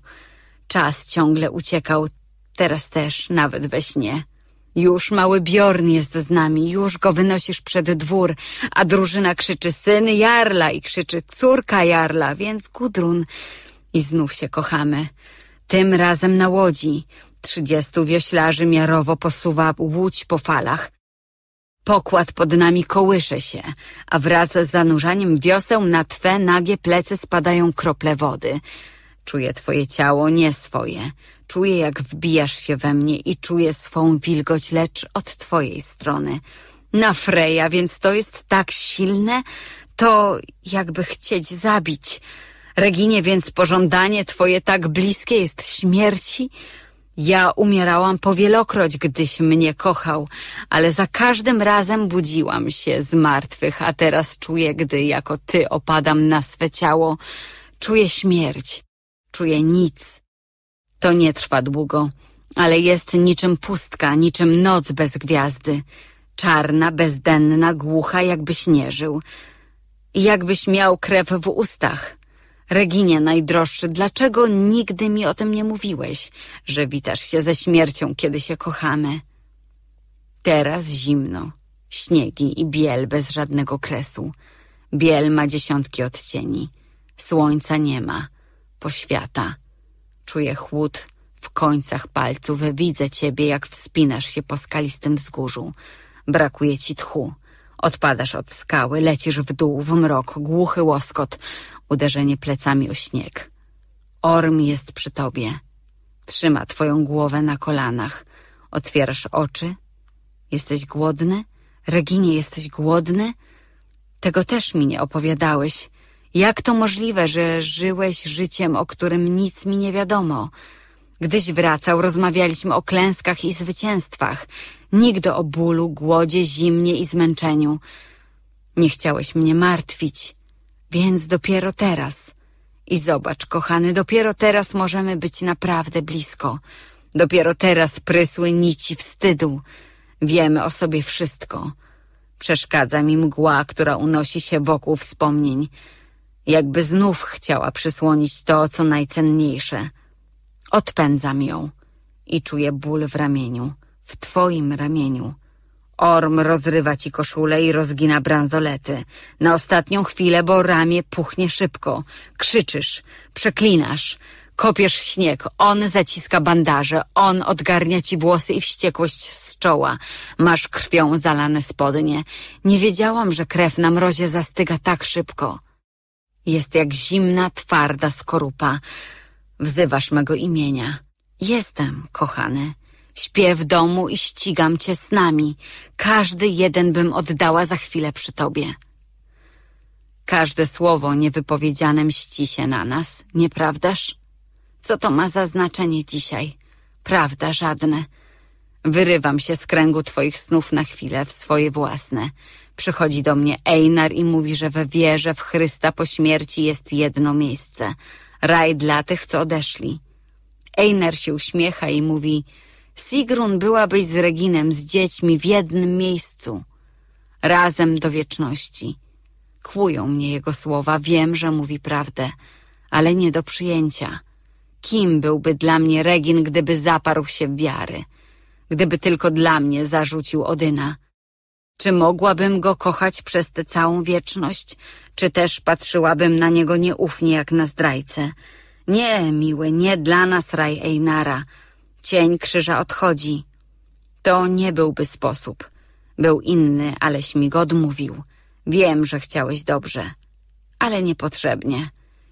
Czas ciągle uciekał. Teraz też, nawet we śnie. Już mały Bjorn jest z nami, już go wynosisz przed dwór, a drużyna krzyczy syn Jarla i krzyczy córka Jarla, więc Gudrun. I znów się kochamy. Tym razem na łodzi. Trzydziestu wioślarzy miarowo posuwa łódź po falach. Pokład pod nami kołysze się, a wraz z zanurzaniem wioseł na twe nagie plecy spadają krople wody. Czuję twoje ciało, nie swoje. Czuję, jak wbijasz się we mnie i czuję swą wilgoć, lecz od twojej strony. Na Freja, więc to jest tak silne, to jakby chcieć zabić. Reginie, więc pożądanie twoje tak bliskie jest śmierci? Ja umierałam powielokroć, gdyś mnie kochał, ale za każdym razem budziłam się z martwych, a teraz czuję, gdy jako ty opadam na swe ciało, czuję śmierć, czuję nic, to nie trwa długo, ale jest niczym pustka, niczym noc bez gwiazdy. Czarna, bezdenna, głucha, jakbyś nie żył. I jakbyś miał krew w ustach. Reginie najdroższy, dlaczego nigdy mi o tym nie mówiłeś, że witasz się ze śmiercią, kiedy się kochamy? Teraz zimno, śniegi i biel bez żadnego kresu. Biel ma dziesiątki odcieni. Słońca nie ma, poświata. Czuję chłód w końcach palców, widzę ciebie, jak wspinasz się po skalistym wzgórzu. Brakuje ci tchu. Odpadasz od skały, lecisz w dół, w mrok, głuchy łoskot, uderzenie plecami o śnieg. Orm jest przy tobie. Trzyma twoją głowę na kolanach. Otwierasz oczy. Jesteś głodny? Reginie, jesteś głodny? Tego też mi nie opowiadałeś. Jak to możliwe, że żyłeś życiem, o którym nic mi nie wiadomo? Gdyś wracał, rozmawialiśmy o klęskach i zwycięstwach. Nigdy o bólu, głodzie, zimnie i zmęczeniu. Nie chciałeś mnie martwić, więc dopiero teraz. I zobacz, kochany, dopiero teraz możemy być naprawdę blisko. Dopiero teraz prysły nici wstydu. Wiemy o sobie wszystko. Przeszkadza mi mgła, która unosi się wokół wspomnień jakby znów chciała przysłonić to, co najcenniejsze. Odpędzam ją i czuję ból w ramieniu, w twoim ramieniu. Orm rozrywa ci koszulę i rozgina bransolety. Na ostatnią chwilę, bo ramię puchnie szybko. Krzyczysz, przeklinasz, kopiesz śnieg. On zaciska bandaże, on odgarnia ci włosy i wściekłość z czoła. Masz krwią zalane spodnie. Nie wiedziałam, że krew na mrozie zastyga tak szybko. Jest jak zimna, twarda skorupa. Wzywasz mego imienia. Jestem, kochany. Śpię w domu i ścigam cię z nami. Każdy jeden bym oddała za chwilę przy tobie. Każde słowo niewypowiedziane mści się na nas, nieprawdaż? Co to ma za znaczenie dzisiaj? Prawda żadne. Wyrywam się z kręgu twoich snów na chwilę w swoje własne. Przychodzi do mnie Einar i mówi, że we wierze w Chrysta po śmierci jest jedno miejsce. Raj dla tych, co odeszli. Einar się uśmiecha i mówi Sigrun byłabyś z Reginem, z dziećmi w jednym miejscu. Razem do wieczności. Kłują mnie jego słowa, wiem, że mówi prawdę, ale nie do przyjęcia. Kim byłby dla mnie Regin, gdyby zaparł się wiary? gdyby tylko dla mnie zarzucił Odyna. Czy mogłabym go kochać przez tę całą wieczność, czy też patrzyłabym na niego nieufnie jak na zdrajcę? Nie, miły, nie dla nas raj Einara. Cień krzyża odchodzi. To nie byłby sposób. Był inny, aleś mi go odmówił. Wiem, że chciałeś dobrze, ale niepotrzebnie.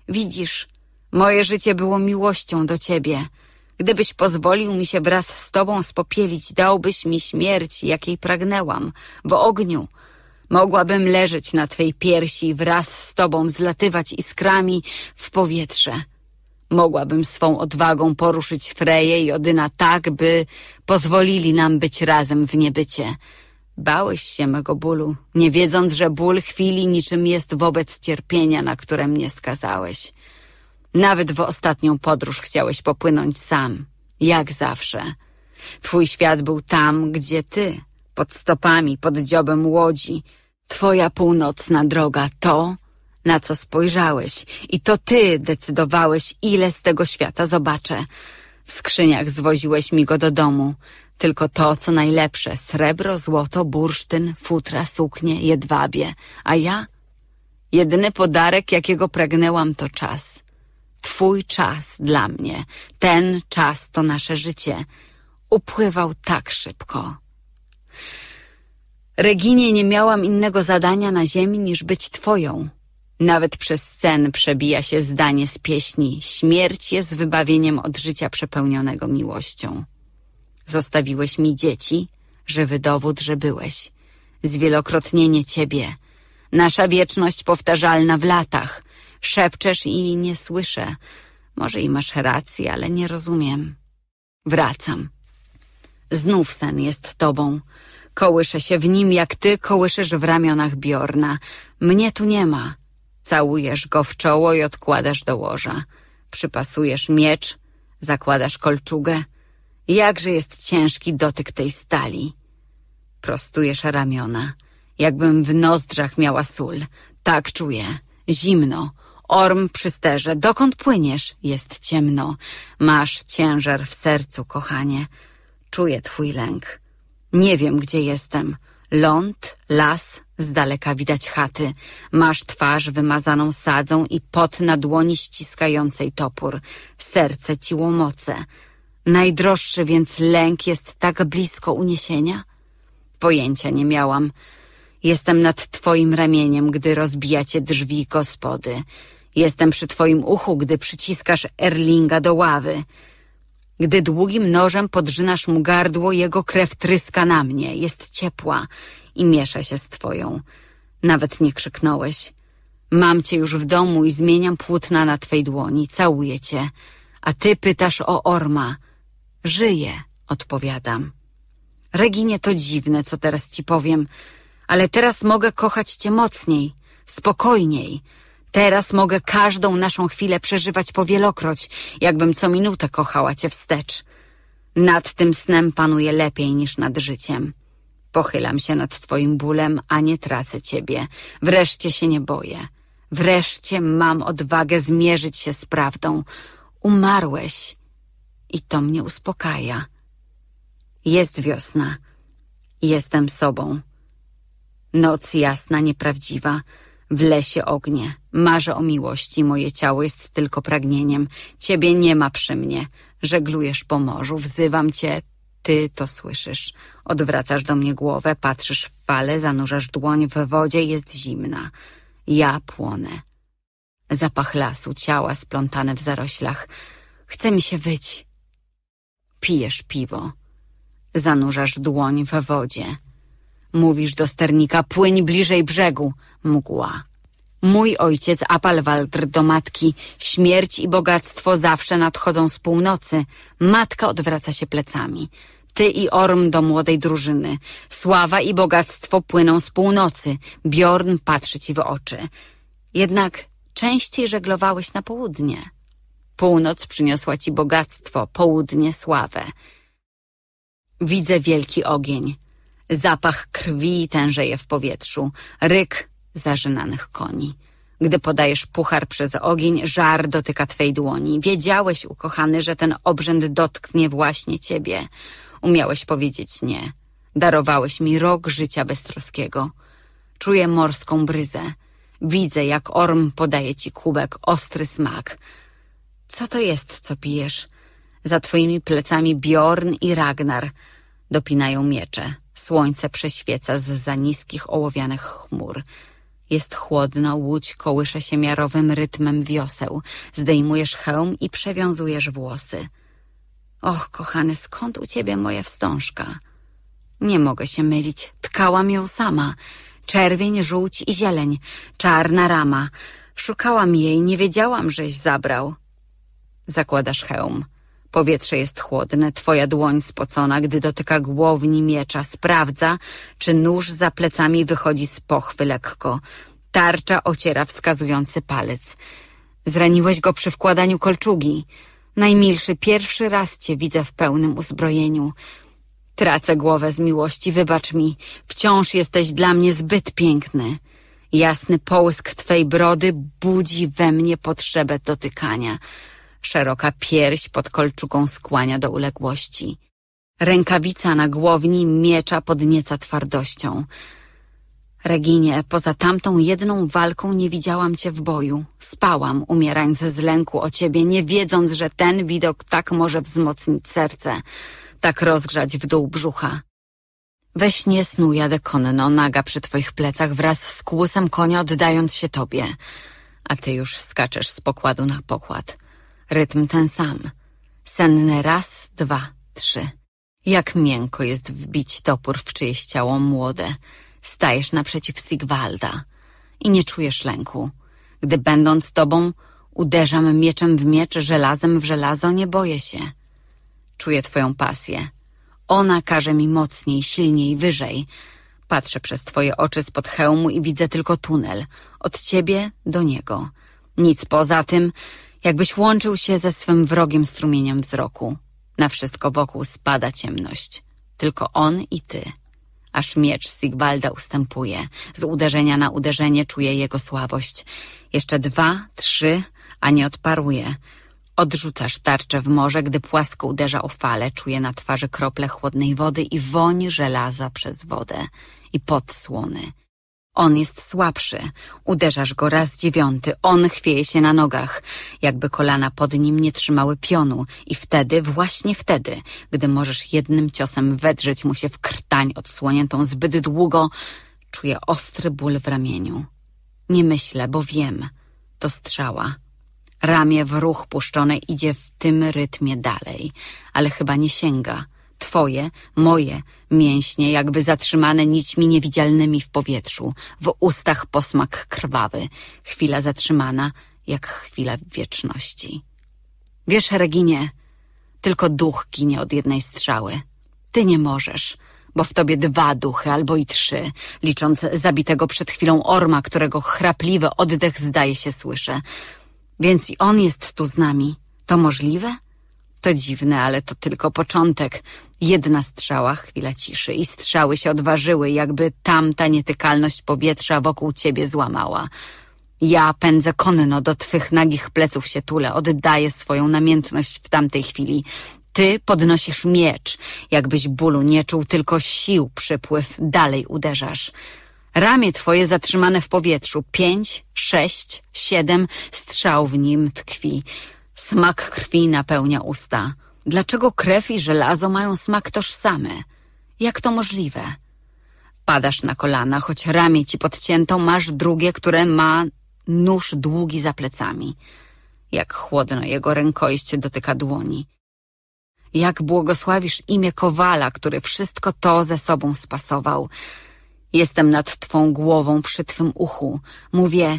Widzisz, moje życie było miłością do ciebie — Gdybyś pozwolił mi się wraz z tobą spopielić, dałbyś mi śmierć, jakiej pragnęłam, w ogniu. Mogłabym leżeć na twej piersi i wraz z tobą zlatywać iskrami w powietrze. Mogłabym swą odwagą poruszyć Freję i Odyna tak, by pozwolili nam być razem w niebycie. Bałeś się mego bólu, nie wiedząc, że ból chwili niczym jest wobec cierpienia, na które mnie skazałeś. Nawet w ostatnią podróż chciałeś popłynąć sam, jak zawsze. Twój świat był tam, gdzie ty, pod stopami, pod dziobem łodzi. Twoja północna droga to, na co spojrzałeś i to ty decydowałeś, ile z tego świata zobaczę. W skrzyniach zwoziłeś mi go do domu. Tylko to, co najlepsze, srebro, złoto, bursztyn, futra, suknie, jedwabie. A ja? Jedyny podarek, jakiego pragnęłam, to czas. Twój czas dla mnie, ten czas to nasze życie, upływał tak szybko. Reginie nie miałam innego zadania na ziemi niż być twoją. Nawet przez sen przebija się zdanie z pieśni. Śmierć jest wybawieniem od życia przepełnionego miłością. Zostawiłeś mi dzieci, żywy dowód, że byłeś. Zwielokrotnienie ciebie. Nasza wieczność powtarzalna w latach. Szepczesz i nie słyszę. Może i masz rację, ale nie rozumiem. Wracam. Znów sen jest tobą. Kołyszę się w nim, jak ty kołyszysz w ramionach Bjorna. Mnie tu nie ma. Całujesz go w czoło i odkładasz do łoża. Przypasujesz miecz, zakładasz kolczugę. Jakże jest ciężki dotyk tej stali. Prostujesz ramiona, jakbym w nozdrzach miała sól. Tak czuję. Zimno. Orm przy sterze, dokąd płyniesz? Jest ciemno. Masz ciężar w sercu, kochanie. Czuję twój lęk. Nie wiem, gdzie jestem. Ląd, las, z daleka widać chaty. Masz twarz wymazaną sadzą i pot na dłoni ściskającej topór. Serce ci łomoce. Najdroższy więc lęk jest tak blisko uniesienia? Pojęcia nie miałam. Jestem nad twoim ramieniem, gdy rozbijacie drzwi gospody. Jestem przy twoim uchu, gdy przyciskasz Erlinga do ławy. Gdy długim nożem podrzynasz mu gardło, jego krew tryska na mnie, jest ciepła i miesza się z twoją. Nawet nie krzyknąłeś. Mam cię już w domu i zmieniam płótna na twej dłoni, całuję cię. A ty pytasz o Orma. Żyje, odpowiadam. Reginie to dziwne, co teraz ci powiem, ale teraz mogę kochać cię mocniej, spokojniej. Teraz mogę każdą naszą chwilę przeżywać powielokroć, jakbym co minutę kochała cię wstecz. Nad tym snem panuję lepiej niż nad życiem. Pochylam się nad twoim bólem, a nie tracę ciebie. Wreszcie się nie boję. Wreszcie mam odwagę zmierzyć się z prawdą. Umarłeś i to mnie uspokaja. Jest wiosna. Jestem sobą. Noc jasna, nieprawdziwa. W lesie ognie. Marzę o miłości, moje ciało jest tylko pragnieniem. Ciebie nie ma przy mnie. Żeglujesz po morzu, wzywam cię, ty to słyszysz. Odwracasz do mnie głowę, patrzysz w fale, zanurzasz dłoń w wodzie, jest zimna. Ja płonę. Zapach lasu, ciała splątane w zaroślach. Chce mi się wyć. Pijesz piwo. Zanurzasz dłoń w wodzie. Mówisz do sternika, płyń bliżej brzegu, mgła. Mój ojciec Apalwaldr do matki, śmierć i bogactwo zawsze nadchodzą z północy. Matka odwraca się plecami. Ty i Orm do młodej drużyny. Sława i bogactwo płyną z północy. Bjorn patrzy ci w oczy. Jednak częściej żeglowałeś na południe. Północ przyniosła ci bogactwo, południe sławę. Widzę wielki ogień. Zapach krwi tężeje w powietrzu, ryk zażynanych koni. Gdy podajesz puchar przez ogień, żar dotyka twej dłoni. Wiedziałeś, ukochany, że ten obrzęd dotknie właśnie ciebie. Umiałeś powiedzieć nie. Darowałeś mi rok życia beztroskiego. Czuję morską bryzę. Widzę, jak orm podaje ci kubek, ostry smak. Co to jest, co pijesz? Za twoimi plecami Bjorn i Ragnar dopinają miecze. Słońce prześwieca z za niskich ołowianych chmur. Jest chłodno, łódź kołysze się miarowym rytmem wioseł. Zdejmujesz hełm i przewiązujesz włosy. Och, kochany, skąd u ciebie moja wstążka? Nie mogę się mylić. Tkałam ją sama. Czerwień, żółć i zieleń. Czarna rama. Szukałam jej, nie wiedziałam, żeś zabrał. Zakładasz hełm. Powietrze jest chłodne, twoja dłoń spocona, gdy dotyka głowni miecza, sprawdza, czy nóż za plecami wychodzi z pochwy lekko. Tarcza ociera wskazujący palec. Zraniłeś go przy wkładaniu kolczugi. Najmilszy, pierwszy raz cię widzę w pełnym uzbrojeniu. Tracę głowę z miłości, wybacz mi. Wciąż jesteś dla mnie zbyt piękny. Jasny połysk twej brody budzi we mnie potrzebę dotykania. Szeroka pierś pod kolczuką skłania do uległości. Rękawica na głowni miecza podnieca twardością. Reginie, poza tamtą jedną walką nie widziałam cię w boju. Spałam, umierając ze lęku o ciebie, nie wiedząc, że ten widok tak może wzmocnić serce, tak rozgrzać w dół brzucha. We śnie snu jadę konno, naga przy twoich plecach, wraz z kłusem konia oddając się tobie, a ty już skaczesz z pokładu na pokład. Rytm ten sam. Senny raz, dwa, trzy. Jak miękko jest wbić topór w czyjeś ciało młode. Stajesz naprzeciw Sigwalda i nie czujesz lęku. Gdy będąc tobą, uderzam mieczem w miecz, żelazem w żelazo, nie boję się. Czuję twoją pasję. Ona każe mi mocniej, silniej, wyżej. Patrzę przez twoje oczy spod hełmu i widzę tylko tunel. Od ciebie do niego. Nic poza tym jakbyś łączył się ze swym wrogim strumieniem wzroku. Na wszystko wokół spada ciemność. Tylko on i ty. Aż miecz Sigwalda ustępuje. Z uderzenia na uderzenie czuje jego słabość. Jeszcze dwa, trzy, a nie odparuje. Odrzucasz tarczę w morze, gdy płasko uderza o fale, czuje na twarzy krople chłodnej wody i woń żelaza przez wodę i podsłony. słony. On jest słabszy. Uderzasz go raz dziewiąty. On chwieje się na nogach, jakby kolana pod nim nie trzymały pionu. I wtedy, właśnie wtedy, gdy możesz jednym ciosem wedrzeć mu się w krtań odsłoniętą zbyt długo, czuję ostry ból w ramieniu. Nie myślę, bo wiem. To strzała. Ramię w ruch puszczone idzie w tym rytmie dalej, ale chyba nie sięga. Twoje, moje mięśnie, jakby zatrzymane nićmi niewidzialnymi w powietrzu, w ustach posmak krwawy, chwila zatrzymana, jak chwila wieczności. Wiesz, Reginie, tylko duch ginie od jednej strzały. Ty nie możesz, bo w tobie dwa duchy albo i trzy, licząc zabitego przed chwilą orma, którego chrapliwy oddech zdaje się słyszę. Więc i on jest tu z nami. To możliwe? To dziwne, ale to tylko początek. Jedna strzała, chwila ciszy i strzały się odważyły, jakby tamta nietykalność powietrza wokół ciebie złamała. Ja pędzę konno, do twych nagich pleców się tule, oddaję swoją namiętność w tamtej chwili. Ty podnosisz miecz, jakbyś bólu nie czuł, tylko sił przypływ, dalej uderzasz. Ramię twoje zatrzymane w powietrzu, pięć, sześć, siedem strzał w nim tkwi. Smak krwi napełnia usta. Dlaczego krew i żelazo mają smak tożsamy? Jak to możliwe? Padasz na kolana, choć ramię ci podcięto, masz drugie, które ma nóż długi za plecami. Jak chłodno jego rękoiść dotyka dłoni. Jak błogosławisz imię Kowala, który wszystko to ze sobą spasował. Jestem nad twą głową przy twym uchu. Mówię,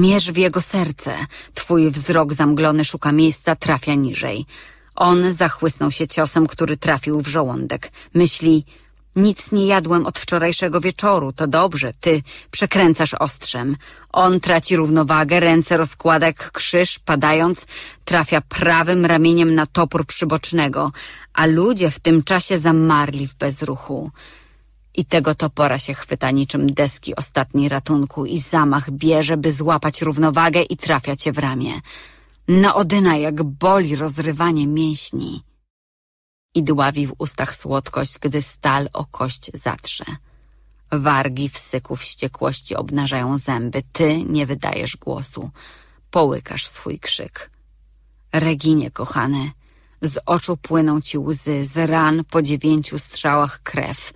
Mierz w jego serce. Twój wzrok zamglony szuka miejsca, trafia niżej. On zachłysnął się ciosem, który trafił w żołądek. Myśli, nic nie jadłem od wczorajszego wieczoru, to dobrze, ty przekręcasz ostrzem. On traci równowagę, ręce rozkłada jak krzyż, padając, trafia prawym ramieniem na topór przybocznego, a ludzie w tym czasie zamarli w bezruchu. I tego topora się chwyta niczym deski ostatni ratunku i zamach bierze, by złapać równowagę i trafia cię w ramię. Na no odyna jak boli rozrywanie mięśni. I dławi w ustach słodkość, gdy stal o kość zatrze. Wargi syku wściekłości obnażają zęby. Ty nie wydajesz głosu. Połykasz swój krzyk. Reginie, kochany, z oczu płyną ci łzy, z ran po dziewięciu strzałach krew –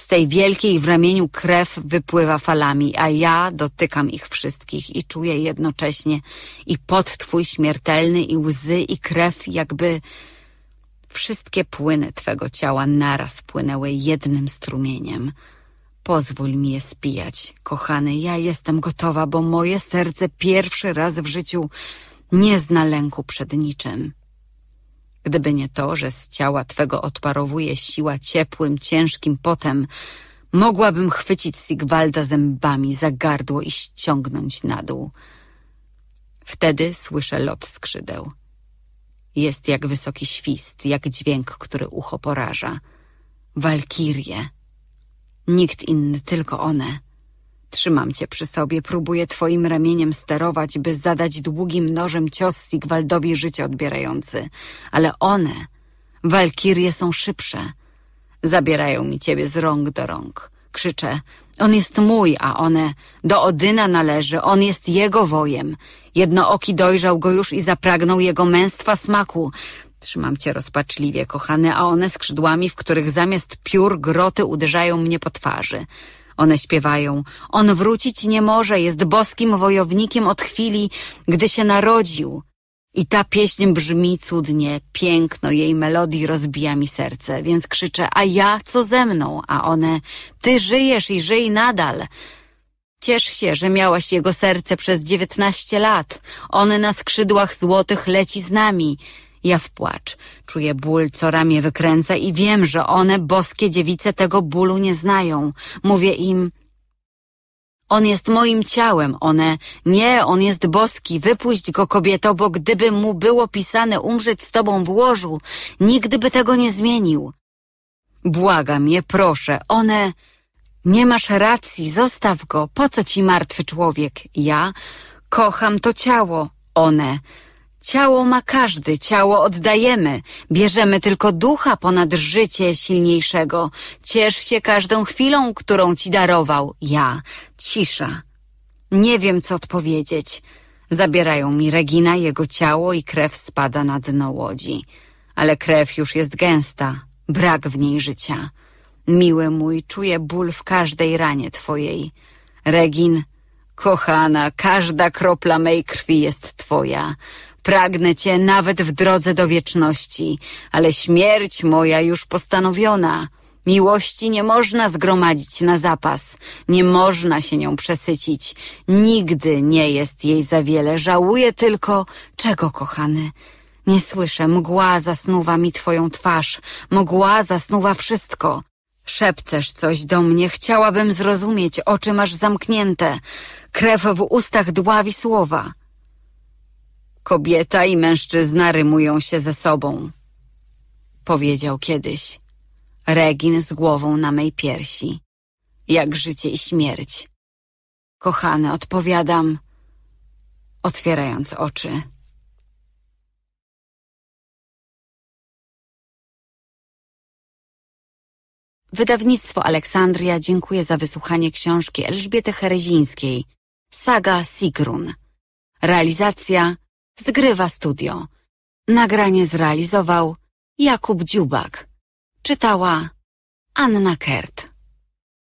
z tej wielkiej w ramieniu krew wypływa falami, a ja dotykam ich wszystkich i czuję jednocześnie i pot twój śmiertelny, i łzy, i krew, jakby wszystkie płyny twego ciała naraz płynęły jednym strumieniem. Pozwól mi je spijać, kochany, ja jestem gotowa, bo moje serce pierwszy raz w życiu nie zna lęku przed niczym. Gdyby nie to, że z ciała twego odparowuje siła ciepłym, ciężkim potem, mogłabym chwycić Sigwalda zębami za gardło i ściągnąć na dół. Wtedy słyszę lot skrzydeł. Jest jak wysoki świst, jak dźwięk, który ucho poraża. Walkirie. Nikt inny, tylko one. Trzymam cię przy sobie, próbuję twoim ramieniem sterować, by zadać długim nożem cios Sigwaldowi życie odbierający. Ale one, walkirie są szybsze. Zabierają mi ciebie z rąk do rąk. Krzyczę, on jest mój, a one do Odyna należy, on jest jego wojem. Jednooki dojrzał go już i zapragnął jego męstwa smaku. Trzymam cię rozpaczliwie, kochany, a one skrzydłami, w których zamiast piór groty uderzają mnie po twarzy. One śpiewają. On wrócić nie może, jest boskim wojownikiem od chwili, gdy się narodził. I ta pieśń brzmi cudnie, piękno jej melodii rozbija mi serce, więc krzyczę, a ja co ze mną? A one, ty żyjesz i żyj nadal. Ciesz się, że miałaś jego serce przez dziewiętnaście lat. On na skrzydłach złotych leci z nami. Ja w płacz. Czuję ból, co ramię wykręca i wiem, że one, boskie dziewice, tego bólu nie znają. Mówię im... On jest moim ciałem, one. Nie, on jest boski, wypuść go kobieto, bo gdyby mu było pisane umrzeć z tobą w łożu, nigdy by tego nie zmienił. Błagam je, proszę, one... Nie masz racji, zostaw go, po co ci martwy człowiek? Ja kocham to ciało, one... Ciało ma każdy, ciało oddajemy, bierzemy tylko ducha ponad życie silniejszego. Ciesz się każdą chwilą, którą ci darował. Ja, cisza. Nie wiem, co odpowiedzieć. Zabierają mi Regina, jego ciało i krew spada na dno łodzi. Ale krew już jest gęsta, brak w niej życia. Miły mój, czuję ból w każdej ranie twojej. Regin, kochana, każda kropla mej krwi jest twoja. Pragnę Cię nawet w drodze do wieczności, ale śmierć moja już postanowiona. Miłości nie można zgromadzić na zapas, nie można się nią przesycić. Nigdy nie jest jej za wiele. Żałuję tylko, czego, kochany? Nie słyszę, mgła zasnuwa mi Twoją twarz, mgła zasnuwa wszystko. Szepcesz coś do mnie, chciałabym zrozumieć, oczy masz zamknięte. Krew w ustach dławi słowa. Kobieta i mężczyzna rymują się ze sobą, powiedział kiedyś. Regin z głową na mej piersi. Jak życie i śmierć. Kochany, odpowiadam, otwierając oczy. Wydawnictwo Aleksandria dziękuję za wysłuchanie książki Elżbiety Herezińskiej Saga Sigrun. Realizacja Zgrywa studio. Nagranie zrealizował Jakub Dziubak. Czytała Anna Kert.